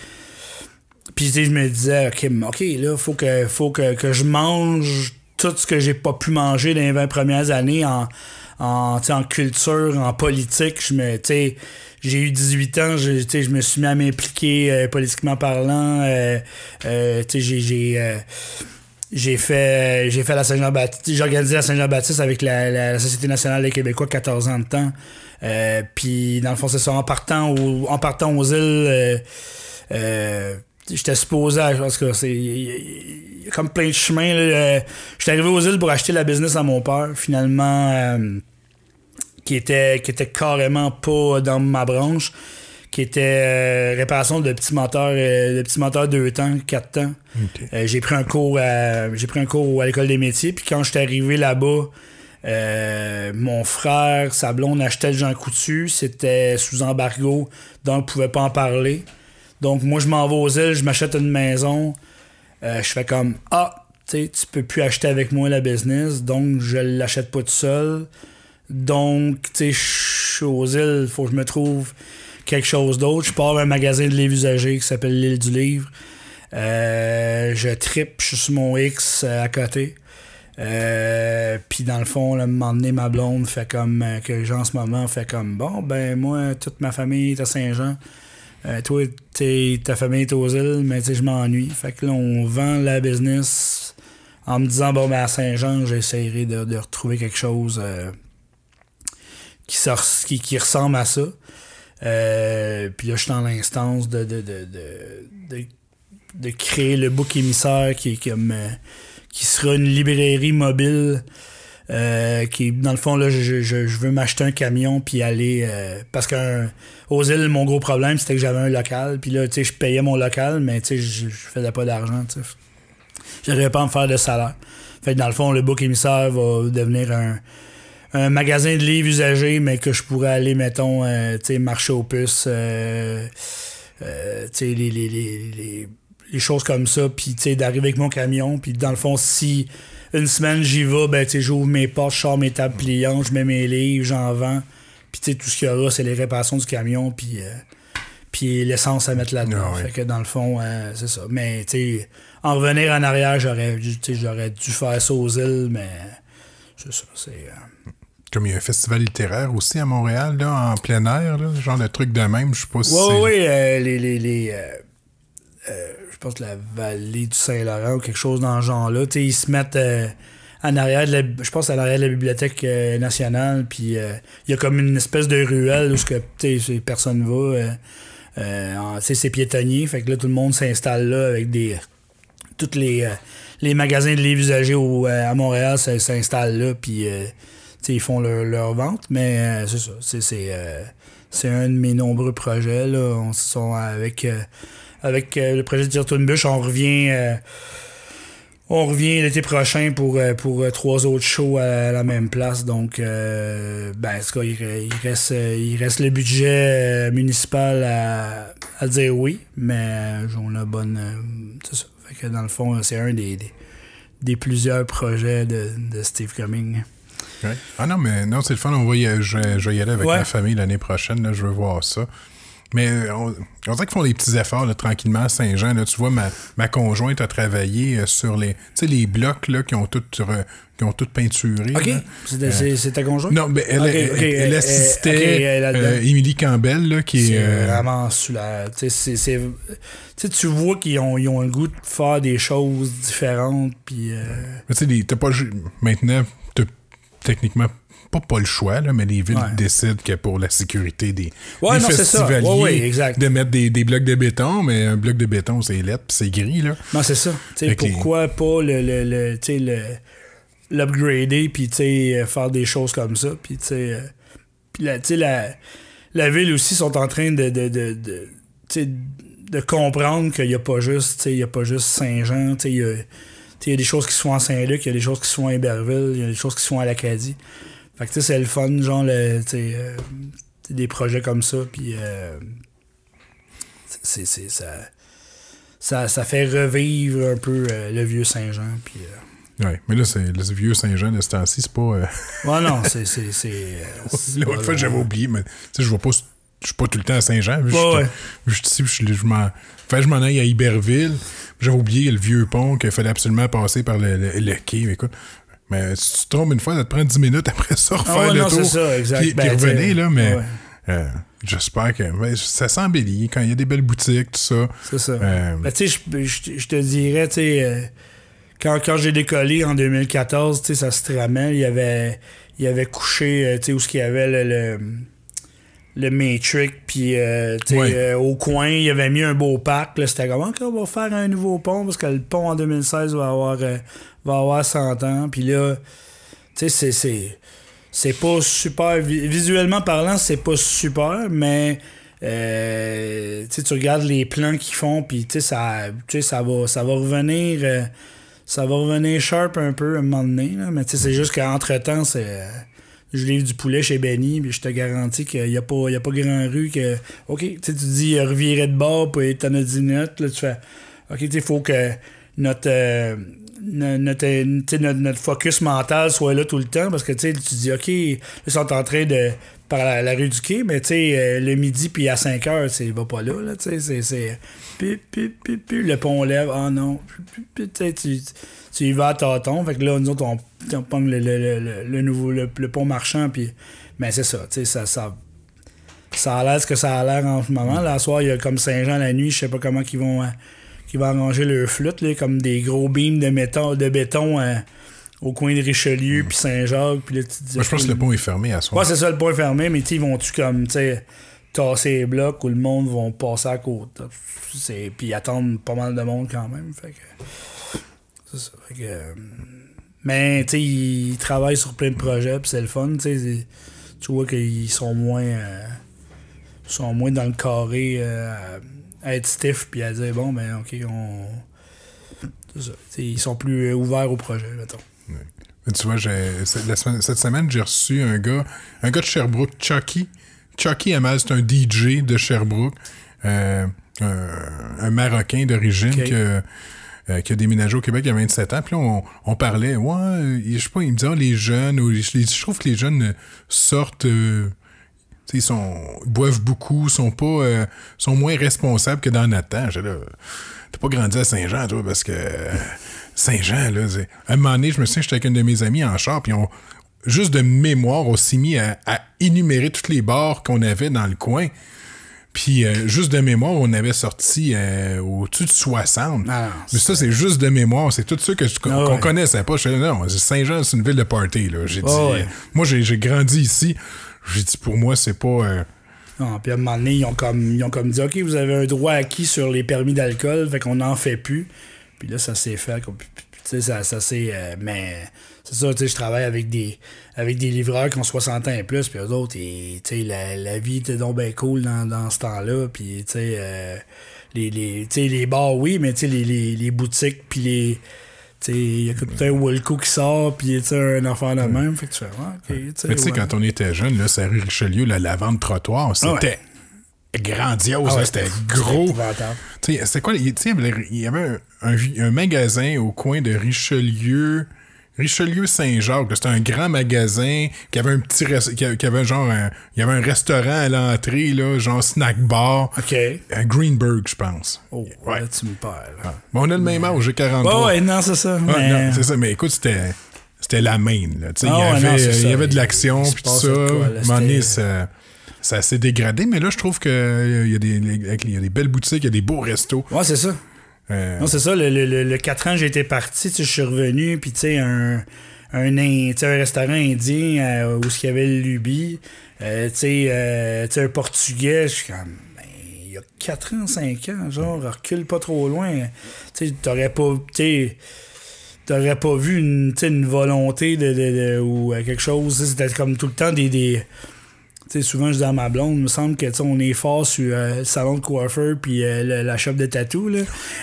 Puis je me disais, OK, OK, là, faut que, faut que, que je mange tout ce que j'ai pas pu manger dans les 20 premières années en, en, en culture, en politique. Je me, j'ai eu 18 ans, je, je me suis mis à m'impliquer euh, politiquement parlant. Euh, euh j'ai euh, j'ai fait j'ai fait la Saint-Jean-Baptiste j'ai organisé la Saint-Jean-Baptiste avec la, la, Société nationale des Québécois 14 ans de temps puis dans le fond c'est ça en partant ou en partant aux îles euh, j'étais supposé à, parce que c'est comme plein de chemins j'étais arrivé aux îles pour acheter la business à mon père finalement qui était, qui était carrément pas dans ma branche, qui était euh, réparation de petits moteurs, euh, de petits moteurs deux temps, quatre temps. Euh, j'ai pris un cours à, j'ai pris un cours à l'école des métiers, puis quand j'étais arrivé là-bas, mon frère, Sablon, achetait le Jean Coutu, c'était sous embargo, donc on pouvait pas en parler. Donc moi je m'en vais aux îles, je m'achète une maison, je fais comme ah, tu tu peux plus acheter avec moi la business, donc je l'achète pas tout seul. Donc, tu sais, je suis aux îles, faut que je me trouve quelque chose d'autre. Je pars à un magasin de livres usagés qui s'appelle L'île du livre. Euh, je trippe, je suis sur mon X euh, à côté. Euh, puis dans le fond, là, moment ma blonde fait comme euh, que j'ai en ce moment fait comme bon ben moi, toute ma famille est à Saint-Jean. Euh, toi, t'es, ta famille est aux îles, mais je m'ennuie. Fait que là, on vend la business en me disant bon ben à Saint-Jean, j'essaierai de, de retrouver quelque chose qui, qui, ressemble à ça. Euh, puis là, je suis dans l'instance de de, créer le bouc émissaire qui est comme euh, qui sera une librairie mobile. Euh, qui dans le fond là je, veux m'acheter un camion puis aller parce qu'aux îles mon gros problème c'était que j'avais un local puis là je payais mon local mais tu je, ne faisais pas d'argent Je n'arrivais pas à me faire de salaire fait dans le fond le bouc émissaire va devenir un un magasin de livres usagés, mais que je pourrais aller, mettons, euh, tu sais, aux puces, euh, euh, tu les, choses comme ça, puis tu sais, d'arriver avec mon camion, puis dans le fond, si une semaine j'y vais, ben tu j'ouvre mes portes, je sors mes tables pliantes, je mets mes livres, j'en vends, puis tout ce qu'il y aura, c'est les réparations du camion, puis euh, puis l'essence à mettre là-dedans. Ah fait que dans le fond, c'est ça. Mais tu en revenir en arrière, j'aurais dû, j'aurais dû faire ça aux îles, mais c'est ça, c'est. Comme il y a un festival littéraire aussi à Montréal, en plein air, là, genre le truc de même, je sais pas si. Oui, oui, euh, les. les, euh, euh, je pense la vallée du Saint-Laurent ou quelque chose dans ce genre-là. Ils se mettent en arrière de la, je pense à l'arrière de la bibliothèque nationale, puis il y a comme une espèce de ruelle où ce que, personne va. Euh, c'est piétonnier, fait que là tout le monde s'installe là avec des toutes les les magasins de livres usagés à Montréal s'installent là puis ils font leur, vente, mais euh, c'est ça. Euh, c'est, un de mes nombreux projets. On se sont avec, euh, avec le projet de bûche on revient. on revient l'été prochain pour, pour trois autres shows à la même place. Donc, ben, il, reste, le budget municipal à, dire oui, mais on a bonne. c'est ça. Fait dans le fond, c'est un des, plusieurs projets de, de Steve Cumming. Ah non, mais non, c'est le fun. On va y, je, vais y aller avec ma famille l'année prochaine. Là, je veux voir ça. Mais euh, on, dirait qu'ils font des petits efforts tranquillement à Saint-Jean. tu vois, ma, ma conjointe a travaillé euh, sur les, les blocs là, qui ont tout, euh, qui ont peinturé. OK. C'est, ta conjointe? Non, mais elle, assistait Campbell, là, qui c'est vraiment sous la. tu vois qu'ils ont, ils ont le goût de faire des choses différentes. Puis. Mais tu sais, pas. Maintenant, techniquement pas, pas le choix, mais les villes décident que pour la sécurité des, de mettre des, blocs de béton, mais un bloc de béton, c'est lettre, c'est gris. Là. Non, c'est ça. pourquoi pas le, le, le, l'upgrader, puis euh, faire des choses comme ça. Puis euh, la, la, ville aussi sont en train de, de, comprendre qu'il n'y a pas juste, a pas juste Saint-Jean, il y il y a des choses qui sont en à Saint-Luc, il y a des choses qui sont à Iberville, il y a des choses qui sont à l'Acadie. Fait que, tu sais, c'est le fun, genre, le, t'sais, euh, des projets comme ça, puis euh, c'est, ça, ça, ça, fait revivre un peu euh, le vieux Saint-Jean, puis... mais là, c'est le vieux Saint-Jean de ce temps-ci, c'est pas. Euh... [LAUGHS] ouais, non, c'est. L'autre [LAUGHS] fois, j'avais oublié, mais tu sais, je vois pas. Je suis pas tout le temps à Saint-Jean. Je suis je m'en. Fait, je m'en aille à Iberville. J'avais oublié le vieux pont qu'il fallait absolument passer par le, le, quai. Écoute, mais si tu te trompes une fois, ça te prend 10 minutes après ça, refaire ah le tour. Ça, Puis, ben, revenez, là, mais euh, j'espère que ça s'embellit quand il y a des belles boutiques, tout ça. C'est ça. Euh, ben, tu sais, je te dirais, tu sais, euh, quand, quand j'ai décollé en 2014, tu sais, ça se tramait. Il y avait, il y avait couché, tu sais, où ce qu'il y avait le le Matrix, puis euh, euh, au coin, il avait mis un beau parc. C'était comme, on va faire un nouveau pont, parce que le pont en 2016 va avoir, euh, va avoir 100 ans. Puis là, tu sais, c'est, pas super. Visuellement parlant, c'est pas super, mais tu regardes les plans qu'ils font, puis ça, ça, va, ça va revenir. ça va revenir sharp un peu à un moment donné. mais c'est juste qu'entre-temps, c'est je livre du poulet chez Benny, puis je te garantis qu'il n'y a, pas, pas grand rue que. OK, tu sais, tu dis euh, revirait de bord, puis t'en as 10 minutes, là, tu fais. OK, tu sais, faut que notre. Euh, notre, notre, focus mental soit là tout le temps parce que tu dis, OK, ils sont en train de. par la, rue du Quai, mais tu sais, euh, le midi puis à 5 heures, il va pas là, là tu sais, c'est. le pont lève, ah oh non, tu tu y vas à tâton. Fait que là, nous autres, on, on le, nouveau, pont marchand, puis. Mais c'est ça, tu sais, ça, ça, a l'air ce que ça a l'air en ce moment. Là, soir, il y a comme Saint-Jean la nuit, je sais pas comment ils euh, vont, arranger leur flûte, comme des gros beams de, de béton. Euh, au coin de Richelieu, hmm. puis Saint-Jacques, Moi, je pense que le pont est fermé à soi. Ouais, c'est ça, le pont est fermé, mais ils vont-tu comme, tu sais, tasser les blocs où le monde vont passer à côté, puis attendre pas mal de monde quand même. Fait que euh, mais, tu sais, ils travaillent sur plein de projets, puis c'est le fun, tu vois qu'ils sont moins. Euh, sont moins dans le carré euh, à être stiff, puis à dire, bon, ben, OK, on. ils sont plus ouverts au projet, mettons. Tu vois, cette semaine, j'ai reçu un gars, un gars de Sherbrooke, Chucky. Chucky Hamas c'est un DJ de Sherbrooke, un, Marocain d'origine que euh, qui a déménagé au Québec il y a 27 ans. Puis là, on, parlait, ouais, je sais pas, il me disait, oh, les jeunes, je, trouve que les jeunes sortent. Euh, ils sont, boivent beaucoup, sont pas euh, sont moins responsables que dans notre temps. T'as pas grandi à Saint-Jean, toi, parce que Saint-Jean, là, à un moment donné, je me souviens, j'étais avec une de mes amis en char, puis on, juste de mémoire, on s'est mis à, à, énumérer toutes les bars qu'on avait dans le coin. Puis euh, juste de mémoire, on avait sorti euh, au-dessus de 60. Ah, mais ça, c'est juste de mémoire. C'est tout ce que ah qu'on connaissait pas. Je non, Saint-Jean, c'est une ville de party. Là. J'ai dit, ah moi, j'ai grandi ici. J'ai dit, pour moi, c'est pas... Euh, non, puis à un moment donné, ils ont, comme, ils ont comme dit, OK, vous avez un droit acquis sur les permis d'alcool, fait qu'on n'en fait plus. Puis là, ça s'est fait. Puis, ça, ça s'est... mais je travaille avec des, avec des livreurs qui ont 60 ans et plus, puis eux autres, la, vie était donc bien cool dans, ce temps-là, les, bars, oui, mais, les, boutiques, puis les il y a tout un qui sort, puis tu un enfant de même. quand on était jeune, là, c'est rue Richelieu, la lavande trottoir, c'était grandiose, c'était gros. C'était quoi, il y avait, un, un, magasin au coin de Richelieu. Richelieu-Saint-Jacques, c'était un grand magasin qui avait un petit qui avait genre un, il y avait un restaurant à l'entrée là, genre snack bar. OK. À euh, Greenberg, je pense. Oh, tu me parles. on a le même âge, j'ai 43. Bon, ouais, non, c'est ça. mais... c'est ça, mais écoute, c'était c'était la main ah il y avait euh, il y avait de l'action puis tout ça. ça ça s'est dégradé, mais là, je trouve qu'il euh, y, y, a des belles boutiques, il y a des beaux restos. Ouais, c'est ça. Euh, non, c'est ça. Le, le, le, 4 ans, j'étais parti, je suis revenu, puis tu sais, un, un, un, restaurant indien euh, où il y avait le lubi, euh, tu sais, un portugais, je suis comme. Ben, il y a 4 ans, 5 ans, genre, recule pas trop loin. Tu t'aurais pas. pas vu une, une volonté de, de, ou quelque chose. C'était comme tout le temps des souvent, je dis à ma blonde, il me semble que on est fort sur euh, le salon de coiffeur puis euh, la shop de tatou.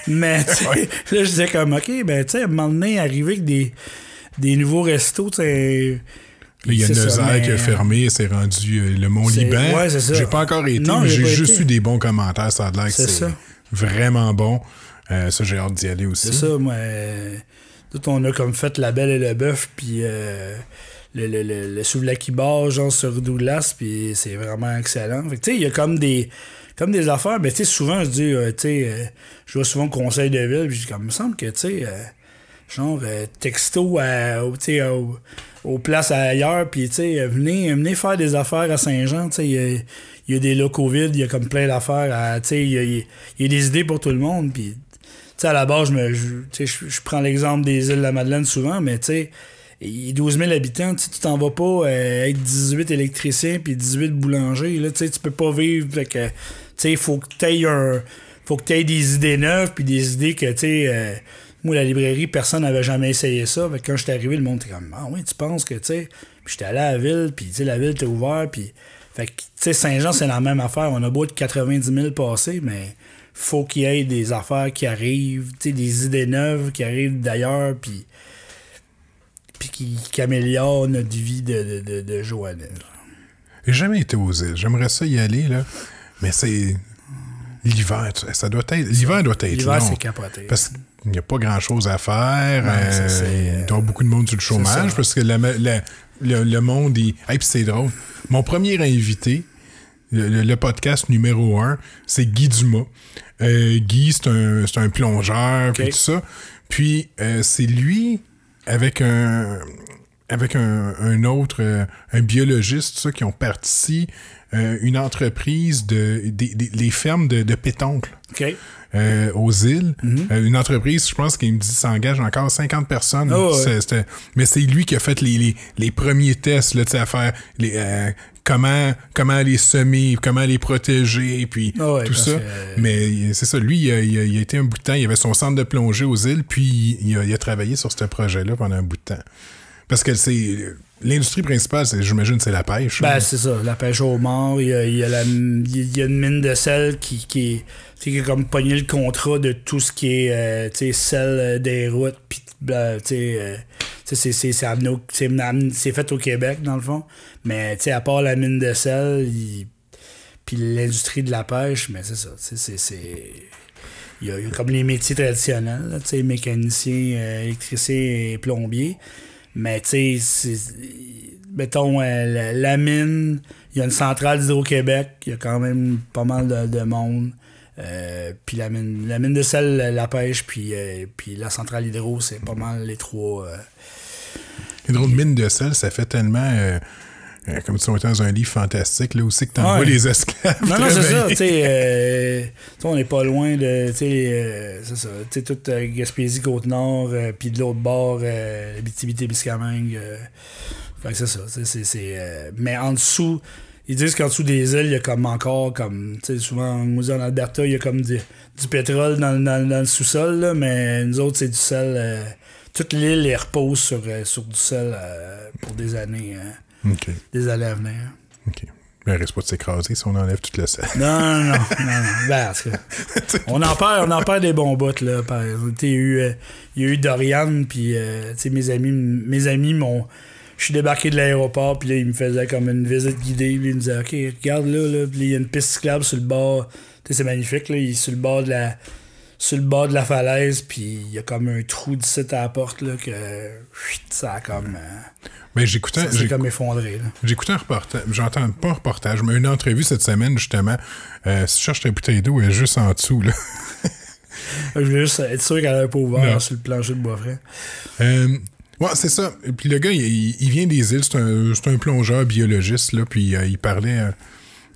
Mais [LAUGHS] là, je disais comme, OK, ben, tu sais, à avec des, des nouveaux restos, tu Il y a Nozay qui a fermé, c'est rendu euh, le Mont-Liban. c'est ça. J'ai pas encore été, non, j'ai juste eu des bons commentaires. Ça a l'air que c'est vraiment bon. ça, j'ai hâte d'y aller aussi. C'est ça, moi. Tout, on a comme fait la belle et le bœuf, puis le, le, le, le souvlaki qui barre, genre sur Douglas, puis c'est vraiment excellent. Fait tu sais, il y a comme des comme des affaires, mais tu sais, souvent, je dis, tu sais, je vois souvent conseil de ville, puis je dis, comme, me semble que, tu sais, genre, texto à, au, aux places ailleurs, puis, tu sais, venez, venez faire des affaires à Saint-Jean, tu sais, il y, a des locaux vides, il y a comme plein d'affaires, tu sais, il y a, des idées pour tout le monde, puis, tu sais, à la base, je me, je, je prends l'exemple des îles de la Madeleine souvent, mais, tu sais, 12 000 habitants, tu t'en vas pas euh, être 18 électriciens puis 18 boulangers. Là, tu peux pas vivre. il faut que tu un. Faut que aies des idées neuves puis des idées que, tu euh, moi, la librairie, personne n'avait jamais essayé ça. Fait que quand j'étais arrivé, le monde était comme, ah oui, tu penses que, tu sais. Pis j'étais allé à la ville, puis, tu sais, la ville était ouverte, puis. Fait que, tu sais, Saint-Jean, c'est la même affaire. On a beau de 90 000 passés, mais faut qu'il y ait des affaires qui arrivent, tu sais, des idées neuves qui arrivent d'ailleurs, puis puis qui, améliore notre vie de, de, de, J'ai jamais été aux îles. J'aimerais ça y aller, là. Mais c'est. L'hiver, ça doit être. L'hiver doit être. L'hiver, c'est capoté. Parce qu'il n'y a pas grand-chose à faire. Euh, il y a beaucoup de monde sur le chômage parce que le, monde, est... Hey, c'est drôle. Mon premier invité, le, podcast numéro un, c'est Guy Dumas. Euh, Guy, c'est un, plongeur, puis tout ça. Puis, euh, c'est lui avec un avec un, autre, euh, un biologiste, ça, qui ont parti euh, une entreprise de, les fermes de, de pétoncles euh, aux îles. Mhm. une entreprise, je pense qu'il me dit, s'engage encore 50 personnes. Ah mais c'est lui qui a fait les, premiers tests, là, à faire les, comment, les semer, comment les protéger, puis ah tout ça. Mais c'est ça, lui, il a, été un bout de temps, il avait son centre de plongée aux îles, puis il a, travaillé sur ce projet-là pendant un bout de temps. Parce que c'est... L'industrie principale, j'imagine, c'est la pêche. Ben, hein. c'est ça, la pêche au mort. Il y a, la, une mine de sel qui, qui, a comme pogné le contrat de tout ce qui est euh, sel euh, des routes, puis euh, c'est, c'est, amené fait au Québec, dans le fond. Mais à part la mine de sel, puis l'industrie de la pêche, mais c'est ça. C'est, il, y, a, comme les métiers traditionnels, tu sais, mécanicien, euh, électricien et plombier. Mais tu sais, mettons, euh, la, mine, il y a une centrale d'Hydro-Québec, il y a quand même pas mal de monde. Euh, puis la mine, la mine de sel, la pêche, puis, euh, puis la centrale hydro, c'est pas mal les trois. hydro euh, mine de sel, ça fait tellement. comme tu était dans un livre fantastique, là aussi que tu envoies les esclaves. Non, non, c'est ça. T'sais, on n'est pas loin de. c'est ça. T'sais, toute Gaspésie, Côte-Nord, puis de l'autre bord, la Bitibité, Biscamingue. c'est ça. C est, mais en dessous, ils disent qu'en dessous des îles, il y a comme encore, comme, tu sais, souvent en Alberta, il y a comme du, pétrole dans, dans, dans le sous-sol, là, mais nous autres, c'est du sel. Euh, toute l'île, elle repose sur, euh, sur du sel euh, pour des années, hein. des années à venir. OK. Mais elle risque pas de s'écraser si on enlève tout le sel. Non, non, non. non, ben, on, en perd, on des bons bottes. là. il y a eu, Dorian, puis, tu sais, mes amis, mes amis m'ont je suis débarqué de l'aéroport, puis là, il me faisait comme une visite guidée, puis il me disait, OK, regarde là, là, il y a une piste cyclable sur le bord, tu c'est magnifique, là, il est sur le bord de la, sur le bord de la falaise, puis il y a comme un trou d'ici à la porte, là, que ça a comme. Euh, mais j'écoutais. C'est comme effondré, J'écoutais un reportage, j'entends pas un reportage, mais une entrevue cette semaine, justement. Euh, si tu cherches ta bouteille d'eau, elle est juste en dessous, là. [LAUGHS] Je voulais juste être sûr qu'elle a pas ouvert sur le plancher de bois frais. Euh, Ouais, c'est ça. Et puis le gars, il, vient des îles, c'est un, un, plongeur biologiste, là, puis euh, il parlait. Euh,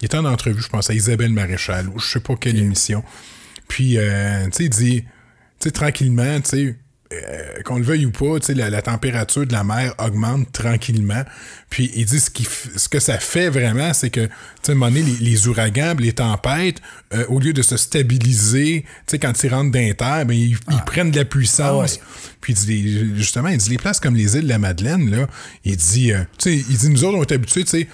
il était en entrevue, je pense, à Isabelle Maréchal, ou je sais pas quelle émission. Puis, euh, tu sais, il dit, tu sais, tranquillement, tu sais, euh, qu'on le veuille ou pas, la, température de la mer augmente tranquillement. Puis il dit ce, qui ce que ça fait vraiment, c'est que, tu à les, ouragans, les tempêtes, euh, au lieu de se stabiliser, quand ils rentrent d'inter, ben, ils, ah. prennent de la ah puissance. Puis justement, il dit les places comme les îles de la Madeleine, là, il dit, euh, il dit, nous autres, on est habitués, tu sais,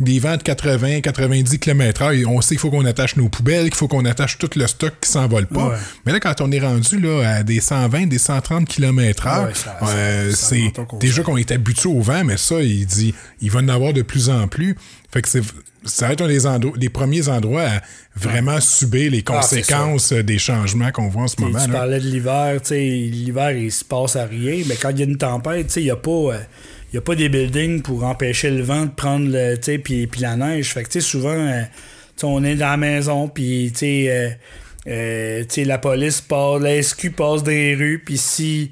des vents de 80, 90 km/h. On sait qu'il faut qu'on attache nos poubelles, qu'il faut qu'on attache tout le stock qui s'envole pas. Mais là, quand on est rendu là, à des 120, des 130 km/h, euh, c'est déjà qu'on est habitué au vent, mais ça, il dit, il va en avoir de plus en plus. Fait que ça va être un des, premiers endroits à vraiment subir les ah, conséquences euh, des changements qu'on voit en ce moment. Tu parlais de l'hiver, l'hiver, il se passe à rien, mais quand il y a une tempête, il n'y a pas. Euh, n'y a pas des buildings pour empêcher le vent de prendre le, puis, puis la neige. Fait que souvent, euh, on est dans la maison, puis euh, euh, la police passe, la SQ passe des rues, puis si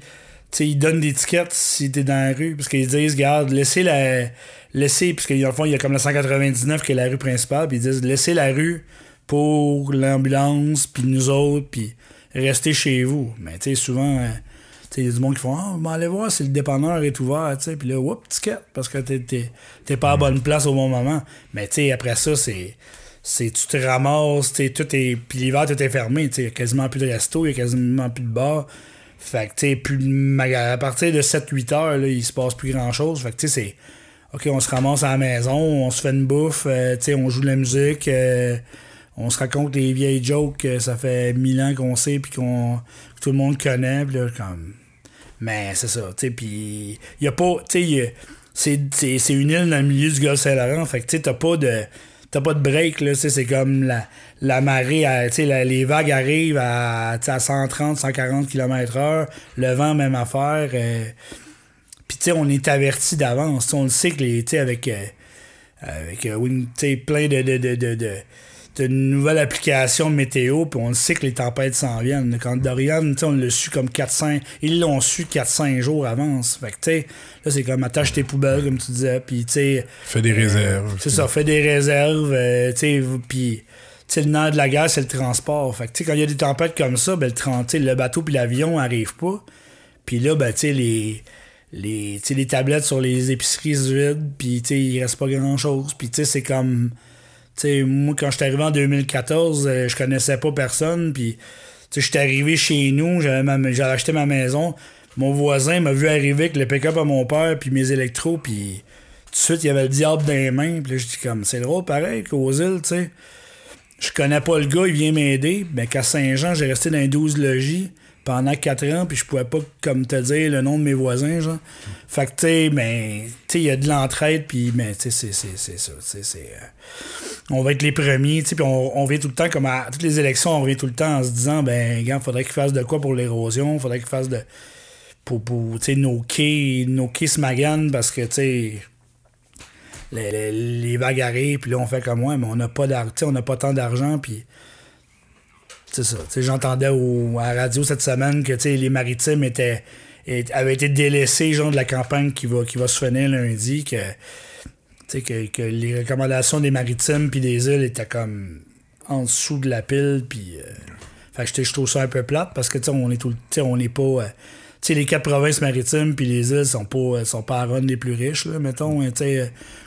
ils donnent des tickets si t'es dans la rue, parce qu'ils disent, regarde, laissez la. Laissez, parce qu'en fond, il y a comme la 199 qui est la rue principale, puis ils disent, laissez la rue pour l'ambulance, puis nous autres, puis restez chez vous. Mais tu sais, souvent il y du monde qui font Ah, va allez voir si le dépanneur est ouvert, tu sais. Puis là, whoop, ticket, parce que t'es pas à mm. bonne place au bon moment. Mais tu après ça, c'est. C'est, tu te ramasses, t'es, tout est, puis l'hiver, tout est fermé. Il y a quasiment plus de resto, il a quasiment plus de bar. Fait que, plus de à partir de 7-8 heures, là, il se passe plus grand-chose. Fait que, tu c'est... OK, on se ramasse à la maison, on se fait une bouffe, euh, on joue de la musique, euh, on se raconte des vieilles jokes que euh, ça fait mille ans qu'on sait puis qu'on que tout le monde connaît. comme... Mais c'est ça, tu sais, puis il y a pas, tu sais, c'est une île dans le milieu du golfe Saint-Laurent, fait que tu sais, t'as pas de t'as pas de break, là, c'est comme la, la marée, tu sais, les vagues arrivent à, à 130, 140 km h le vent, même affaire. Puis, tu sais, on est averti d'avance, on le sait que tu sais, avec, euh, avec euh, plein de, de, de, de une nouvelle application météo, puis on sait que les tempêtes s'en viennent. Quand Dorian, on l'a su comme 4-5, ils l'ont su 4-5 jours avance. Fait que, tu sais, là, c'est comme attache tes poubelles, comme tu disais, puis, tu Fais des réserves. c'est ça, fais des réserves, tu sais, puis. le nerf de la guerre, c'est le transport. Fait que, quand il y a des tempêtes comme ça, ben, le, le bateau puis l'avion arrivent pas. Puis là, ben, t'sais, les, les, t'sais, les tablettes sur les épiceries vides vident, puis il reste pas grand-chose. Puis c'est comme moi, quand je suis arrivé en 2014, euh, je connaissais pas personne. Puis, je suis arrivé chez nous, j'avais acheté ma maison. Mon voisin m'a vu arriver avec le pick-up à mon père, puis mes électros, puis tout de suite, il y avait le diable dans les mains. Puis là, je dis comme, c'est drôle, pareil, qu'aux îles, tu sais. Je connais pas le gars, il vient m'aider. mais qu'à Saint-Jean, j'ai resté dans les 12 logis pendant quatre ans, puis je pouvais pas, comme te dire, le nom de mes voisins, genre. Fait que, tu sais, ben, tu sais, il y a de l'entraide, puis, ben, tu sais, c'est ça, tu sais, euh, on va être les premiers, tu sais, puis on, on tout le temps, comme à toutes les élections, on vit tout le temps en se disant, ben, gars, faudrait qu'ils fassent de quoi pour l'érosion, faudrait qu'ils fassent de... pour, pour tu sais, nos quais, nos se maganent, parce que, tu sais... Les, les, les puis là, on fait comme, ouais, mais on n'a pas, on n'a pas tant d'argent, puis J'entendais à la radio cette semaine que les maritimes étaient, avaient été délaissés genre, de la campagne qui va, qui va se finir lundi, que, les recommandations des maritimes puis des îles étaient comme en dessous de la pile. Puis, euh, fait je trouve ça un peu plate parce que on est tout on n'est pas. Euh, les quatre provinces maritimes puis les îles sont pas euh, sont pas à les plus riches là, mettons hein,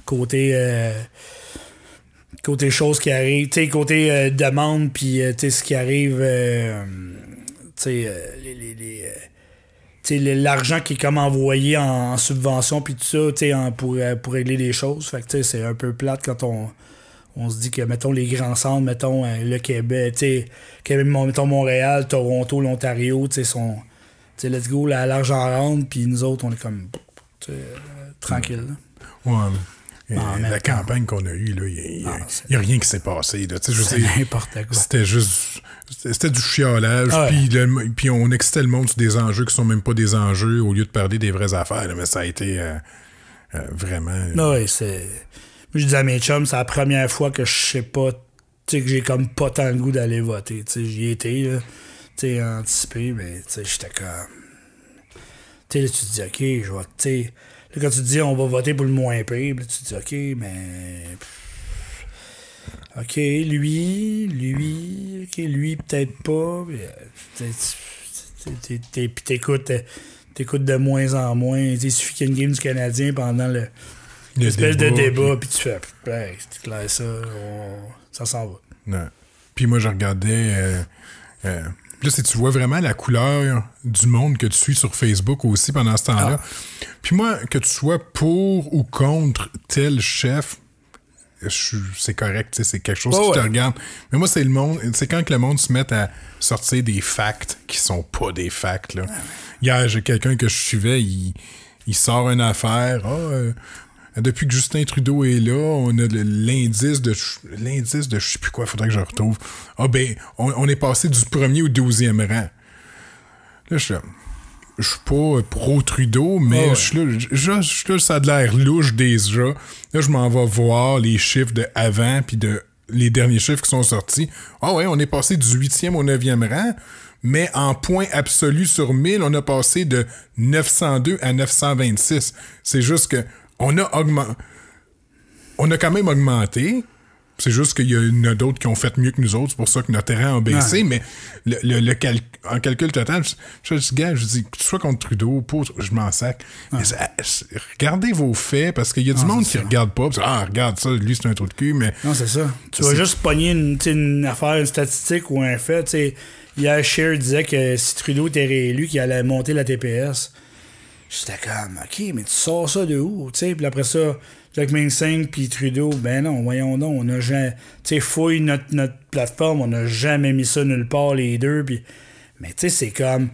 côté côté choses qui arrivent, tu côté demande, puis tu ce qui arrive, l'argent qui est comme envoyé en, subvention, puis tout ça, pour, régler les choses. Fait c'est un peu plate quand on, on se dit que, mettons, les grands centres, mettons, le Québec, mettons, Montréal, Toronto, l'Ontario, sont, let's go, l'argent rentre, puis nous autres, on est comme, tranquille. Ouais. Ah, euh, la campagne qu'on a eue, il n'y a, ah, rien qui s'est passé. C'était juste. C'était du chiolage, ah, puis on excitait le monde sur des enjeux qui sont même pas des enjeux au lieu de parler des vraies affaires. mais ça a été euh, euh, vraiment. Non, c'est. Je dis à mes chums, c'est la première fois que je sais pas. que j'ai comme pas tant le goût d'aller voter. Tu j'y étais, Tu sais, anticipé, mais tu sais, j'étais comme. Tu sais, tu te dis, OK, je vais. Tu quand tu te dis on va voter pour le moins pire, tu te dis OK, mais. OK, lui, lui, OK, lui, peut-être pas. Euh, puis t'écoutes, euh, t'écoutes de moins en moins. Il suffit qu'il y ait une game du Canadien pendant le, l'espèce de débat, puis tu fais, hey, c'est clair, ça, ça s'en va. Puis moi, je regardais. Euh, puis là, tu vois vraiment la couleur du monde que tu suis sur Facebook aussi pendant ce temps-là. Ah. Puis moi, que tu sois pour ou contre tel chef, c'est correct, c'est quelque chose qui te regarde. Mais moi, c'est le monde. C'est quand que le monde se met à sortir des facts qui sont pas des facts. Là. Ah. Hier, j'ai quelqu'un que je suivais, il, sort une affaire. Ah, euh, depuis que Justin Trudeau est là, on a l'indice de l'indice de je sais plus quoi, il faudrait que je retrouve. Ah ben, on, est passé du premier au douzième rang. Là, je suis je suis pas pro-Trudeau, mais ah je suis là, ça a de l'air louche déjà. Là, je m'en vais voir les chiffres de avant, puis de les derniers chiffres qui sont sortis. Ah ouais, on est passé du huitième au neuvième rang, mais en point absolu sur 1000, on a passé de 902 à 926. C'est juste que on a augmenté. On a quand même augmenté. C'est juste qu'il y en a d'autres qui ont fait mieux que nous autres. C'est pour ça que notre terrain a baissé. Mais le, en calcul total, je, dis, je dis, soit contre Trudeau, pour, je m'en sac. regardez vos faits, parce qu'il y a du monde qui regarde pas. ah, regarde ça, lui, c'est un trou de cul. Mais... Non, c'est ça. Tu vas juste pogner une, affaire, une statistique ou un fait. T'sais. Hier, Cher disait que si Trudeau était réélu, qu'il allait monter la TPS. J'étais comme, OK, mais tu sors ça de où? Puis après ça, Jack 5 puis Trudeau, ben non, voyons donc, on a jamais. Tu sais, fouille notre, notre plateforme, on a jamais mis ça nulle part, les deux. Puis... Mais tu sais, c'est comme,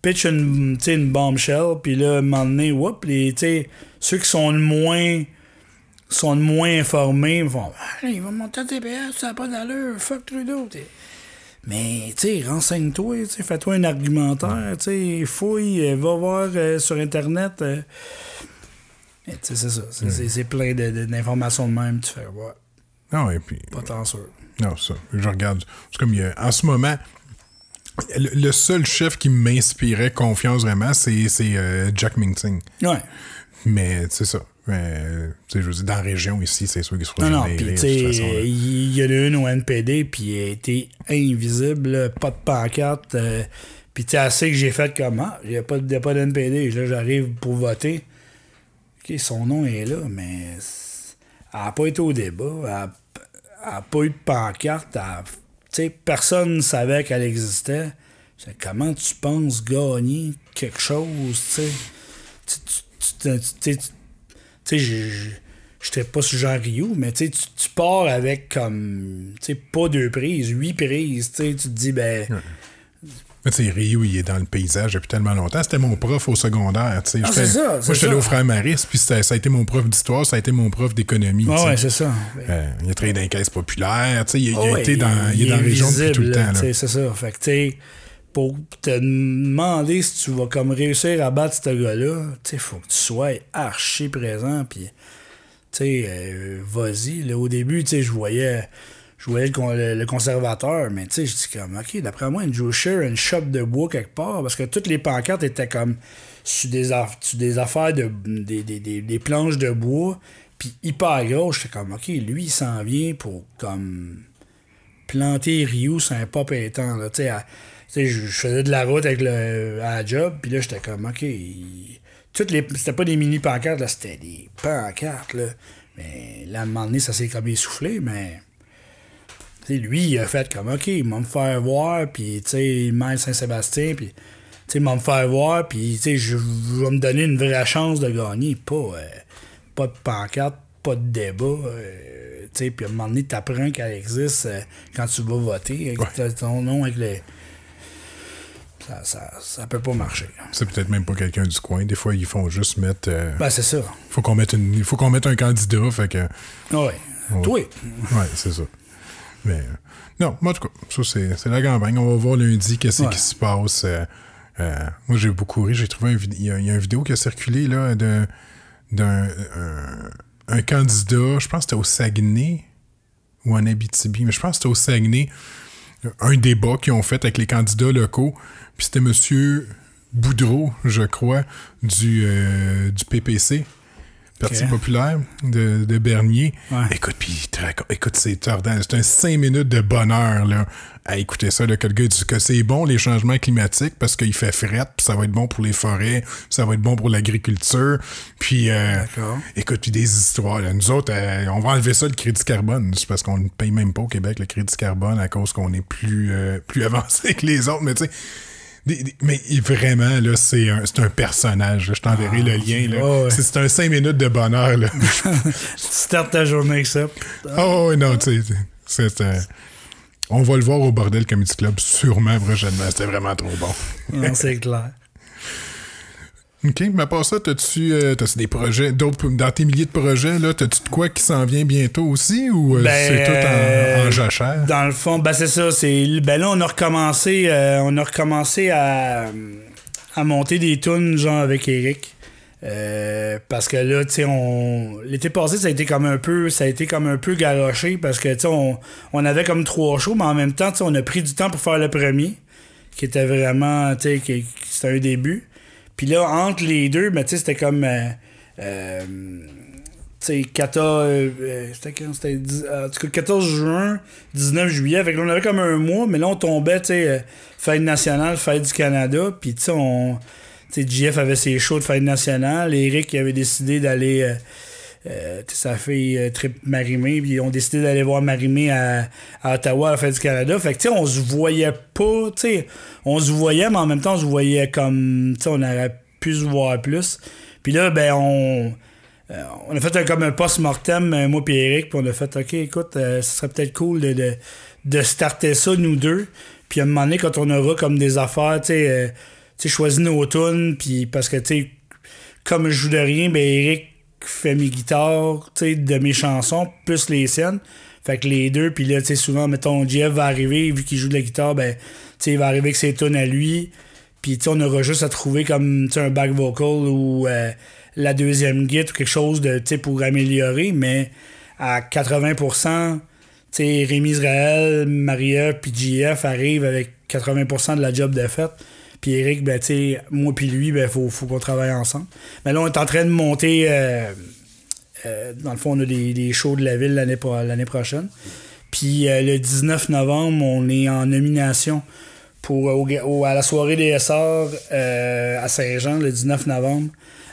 pitch une, une bombshell, puis là, à un moment donné, whoop, ceux qui sont le moins sont le moins informés vont ah, ils vont monter un TPS, ça n'a pas d'allure, fuck Trudeau. Mais, tu sais, renseigne-toi, fais-toi un argumentaire, fouille, euh, va voir euh, sur Internet. Euh. c'est ça, c'est, hmm. plein d'informations de, même, tu fais, ouais. Non, et puis. Pas tant sûr. Non, ça. Je regarde. C'est comme, en ce moment, le, seul chef qui m'inspirait confiance vraiment, c'est, Jack Minting. Ouais. Mais, c'est ça mais ben, je veux dans la région ici, c'est sûr qu'il se Non, non, puis il y en a une au NPD, puis elle était invisible, pas de pancarte. Euh, puis tu sais, assez que j'ai fait comment? Ah, il n'y a pas, pas de NPD. Là, j'arrive pour voter. OK, son nom est là, mais elle n'a pas été au débat. Elle n'a pas eu de pancarte. personne ne savait qu'elle existait. comment tu penses gagner quelque chose? Tu, tu, tu, tu sais, j'étais pas ce genre Ryu, mais tu, tu pars avec comme, tu sais, pas deux prises, huit prises, tu te dis, ben. Tu Ryu, il est dans le paysage depuis tellement longtemps. C'était mon prof au secondaire. Tu sais. Ah, c'est ça. Moi, j'étais allé au frère Maris, puis ça, a été mon prof d'histoire, ça a été mon prof d'économie. Ah ouais, c'est ça. Euh, il a travaillé dans les caisses populaires. Tu sais, il, ah dans, il, est dans la région depuis tout le temps. C'est ça. Fait tu pour te demander si tu vas comme réussir à battre ce gars-là, il faut que tu sois archi présent. Puis, sais, euh, vas-y. Au début, je voyais je voyais le, conservateur, mais tu sais, je dis comme, ok, d'après moi, une sur une shop de bois quelque part, parce que toutes les pancartes étaient comme sur des, affaires de des, planches de bois, puis hyper gros. J'étais comme, ok, lui, il s'en vient pour comme planter rio c'est un pas là, sais, je faisais de la route avec le, à la job, puis là, j'étais comme, OK. Toutes les, c'était pas des mini pancartes, là, c'était des pancartes, là. Mais là, à un moment donné, ça s'est comme essoufflé, mais. sais, lui, il a fait comme, OK, il va me faire voir, puis, tu sais, dit Saint-Sébastien, puis, tu sais, il va me faire voir, puis, tu sais, je, vais me donner une vraie chance de gagner. Pas, euh, pas de pancarte, pas de débat. Euh, tu sais, puis à un moment donné, t'apprends qu'elle existe euh, quand tu vas voter, avec ton nom, avec le ça, ça, peut pas marcher. C'est peut-être même pas quelqu'un du coin. Des fois, ils font juste mettre. Euh, ben, c'est ça. Faut qu'on mette une, faut qu'on mette un candidat, fait que. Oui. c'est ça. Mais euh, non, moi, en tout cas, ça, c'est, la campagne. On va voir lundi qu'est-ce qui se passe. Euh, moi, j'ai beaucoup ri. J'ai trouvé il y, a, une vidéo qui a circulé là d'un candidat. Je pense que c'était au Saguenay ou en Abitibi, mais je pense que c'était au Saguenay un débat qu'ils ont fait avec les candidats locaux. Puis c'était Monsieur Boudreau, je crois, du euh, PPC, Parti populaire de, Bernier. Écoute, puis écoute, c'est tordant. C'est un 5 minutes de bonheur là, à écouter ça. le gars dit que c'est bon les changements climatiques parce qu'il fait fret, puis ça va être bon pour les forêts, ça va être bon pour l'agriculture. Puis euh, écoute, puis des histoires. Nous autres, euh, on va enlever ça le crédit carbone. parce qu'on ne paye même pas au Québec le crédit carbone à cause qu'on est plus, euh, plus [LAUGHS] avancé que les autres. Mais tu sais, mais vraiment, là, c'est un, personnage. Je t'enverrai le lien. C'est un 5 ah, minutes de bonheur. [LAUGHS] tu startes ta journée avec ça. Oh, non, tu sais. on va le voir au Bordel Comedy Club sûrement prochainement. C'était vraiment trop bon. c'est clair. OK. Mais à part ça, euh, t'as-tu des projets, d'autres, dans tes milliers de projets, t'as-tu de quoi qui s'en vient bientôt aussi ou euh, ben, c'est tout euh, en, jachère? Dans le fond, ben c'est ça. C'est, ben là, on a recommencé, on a recommencé à, monter des tunes, genre avec Eric. parce que là, tu on... l'été passé, ça a été comme un peu, ça a été comme un peu garoché parce que, tu on, avait comme trois shows, mais en même temps, on a pris du temps pour faire le premier, qui était vraiment, tu c'était un début. Puis là, entre les deux, ben, c'était comme. Euh, euh, tu sais, 14. 14 euh, juin, 19 juillet. Fait on avait comme un mois, mais là, on tombait, tu sais, fête nationale, fête du Canada. Puis, tu sais, on. Tu sais, JF avait ses shows de fête nationale. Eric, avait décidé d'aller euh, sa fille euh, Trip Marimé, puis ils ont décidé d'aller voir Marimé à, Ottawa à la fin du Canada. Fait que, tu sais, on se voyait pas, tu sais, on se voyait, mais en même temps, on se voyait comme, tu sais, on aurait pu se voir plus. Puis là, ben, on, euh, on a fait comme un post-mortem, euh, moi et Eric, puis on a fait, OK, écoute, ce serait peut-être cool de, de, de, starter ça, nous deux. Puis à un moment donné, quand on aura comme des affaires, tu sais, choisis nos tunes, puis parce que, tu sais, comme je joue de rien, ben Eric fait mes guitares, de mes chansons, plus les scènes. Fait que les deux, puis là, tu sais, souvent, mettons, Jeff va arriver, vu qu'il joue de la guitare, ben, tu sais, il va arriver que c'est tunes à lui. Puis, tu sais, on aura juste à trouver comme, tu sais, un back vocal ou euh, la deuxième guitare ou quelque chose de, tu sais, pour améliorer. Mais à 80%, tu sais, Rémi Israël, Maria, puis JF arrivent avec 80% de la job de fête. Puis Eric, ben, tu moi puis lui, ben, faut, faut qu'on travaille ensemble. Mais là, on est en train de monter. Euh, euh, dans le fond, on a des, shows de la ville l'année, l'année prochaine. Puis euh, le 19 novembre, on est en nomination pour, au, à la soirée des SR à Saint-Jean, le 19 novembre.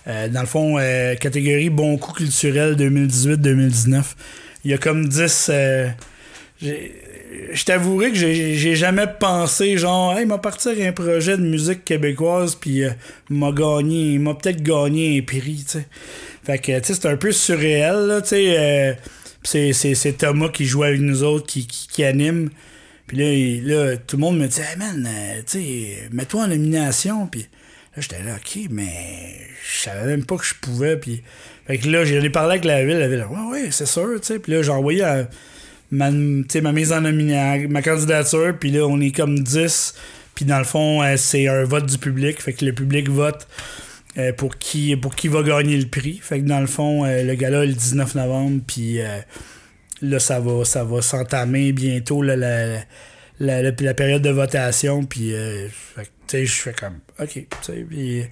dans le fond, catégorie Bon coup culturel 2018-2019. Il y a comme 10 je t'avouerai que j'ai jamais pensé, genre, hey, m'a partir un projet de musique québécoise, puis euh, m'a gagné, m'a peut-être gagné un prix, tu sais. Fait que, tu sais, c'est un peu surréel, là, tu sais. Euh, c'est Thomas qui joue avec nous autres, qui, qui, anime. Puis là, là, tout le monde me dit, hey man, euh, tu sais, mets-toi en nomination, puis. Là, j'étais là, OK, mais je savais même pas que je pouvais. Puis... Fait que là, j'ai parlé avec la ville. La ville, ouais, ouais, c'est sûr, tu sais. Puis là, j'ai envoyé ma, ma mise en nominale, ma candidature, puis là, on est comme 10. Puis dans le fond, euh, c'est un vote du public. Fait que le public vote euh, pour, qui, pour qui va gagner le prix. Fait que dans le fond, euh, le gala est le 19 novembre. Puis là, ça va, ça va s'entamer bientôt la, période de votation. Puis je fais comme OK. Puis.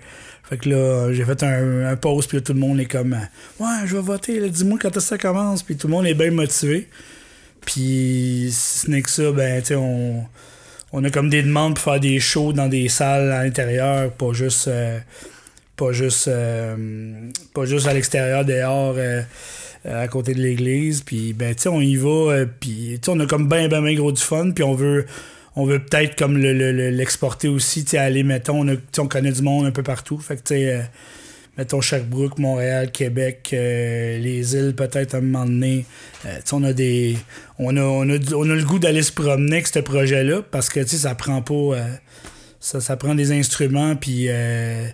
Fait que là, j'ai fait un, un pause, puis tout le monde est comme Ouais, je vais voter, dis-moi quand est-ce que ça commence, puis tout le monde est bien motivé. Puis, si ce n'est que ça, ben, tu on, a comme des demandes pour faire des shows dans des salles à l'intérieur, pas juste. Euh, pas juste euh, pas juste à l'extérieur dehors euh, à côté de l'église puis ben tu sais on y va puis on a comme bien, ben, ben gros du fun puis on veut on veut peut-être comme l'exporter aussi tu sais aller mettons on, connaît du monde un peu partout fait que tu sais mettons Sherbrooke Montréal Québec les îles peut-être à un moment donné on a des on a, on a, on a le goût d'aller se promener avec ce projet-là parce que, tu sais, ça prend pas. Euh, ça, ça prend des instruments, puis euh,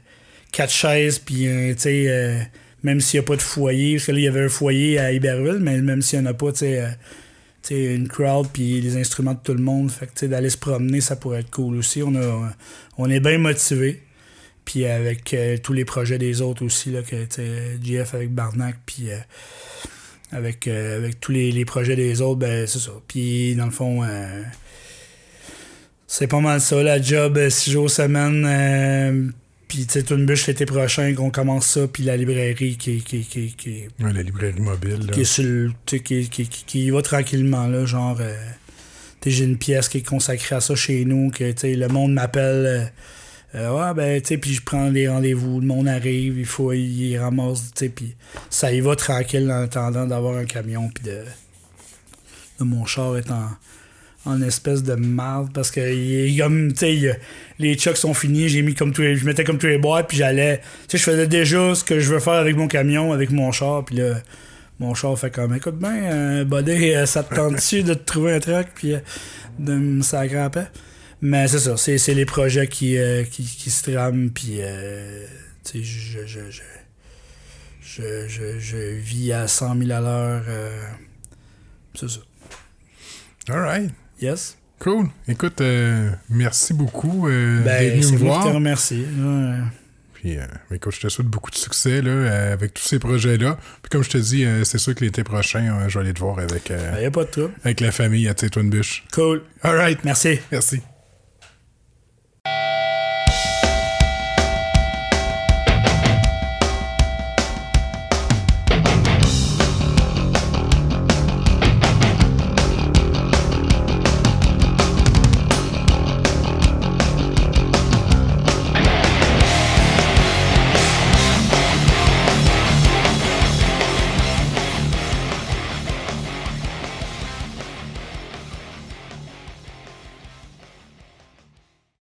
quatre chaises, puis, euh, tu sais, même s'il n'y a pas de foyer, parce que là, il y avait un foyer à Iberville, mais même s'il n'y en a pas, tu sais. une crowd puis les instruments de tout le monde. Fait que d'aller se promener, ça pourrait être cool aussi. On, on est bien motivé. Puis avec tous les projets des autres aussi, là, que GF avec Barnac, puis avec, euh, avec tous les, projets des autres, ben, c'est ça. Puis, dans le fond, euh, c'est pas mal ça, la job, euh, six jours semaine. puis, tu sais, une bûche l'été prochain, qu'on commence ça, puis la librairie qui qui, qui, qui la librairie mobile. Qui, va tranquillement, là, genre. j'ai une pièce qui est consacrée à ça chez nous, que, tu sais, le monde m'appelle euh, ouais, ben, tu sais, puis je prends les rendez-vous, le monde arrive, il faut, il ramasse, tu sais, puis ça y va tranquille en attendant d'avoir un camion, puis de, Mon char est en, espèce de mal parce que, il, comme, tu sais, les chocs sont finis, j'ai mis comme tous je mettais comme tous les bois puis j'allais, tu sais, je faisais déjà ce que je veux faire avec mon camion, avec mon char, puis là, mon char fait comme écoute ben euh, ça te tente-tu de te trouver un truc puis euh, de me mais c'est ça, c'est les projets qui, euh, qui, qui, se trament, puis euh, je, je, je, je, vis à 100 000 à l'heure. Euh, c'est ça. All right. Yes. Cool. Écoute, euh, merci beaucoup euh, ben, c'est Moi qui te remercie. Puis, euh, écoute, je te souhaite beaucoup de succès là, avec tous ces projets-là. Puis, comme je te dis, c'est sûr que l'été prochain, je vais aller te voir avec, ben, avec la famille à Tétouane Bush Cool. All right. Merci. Merci.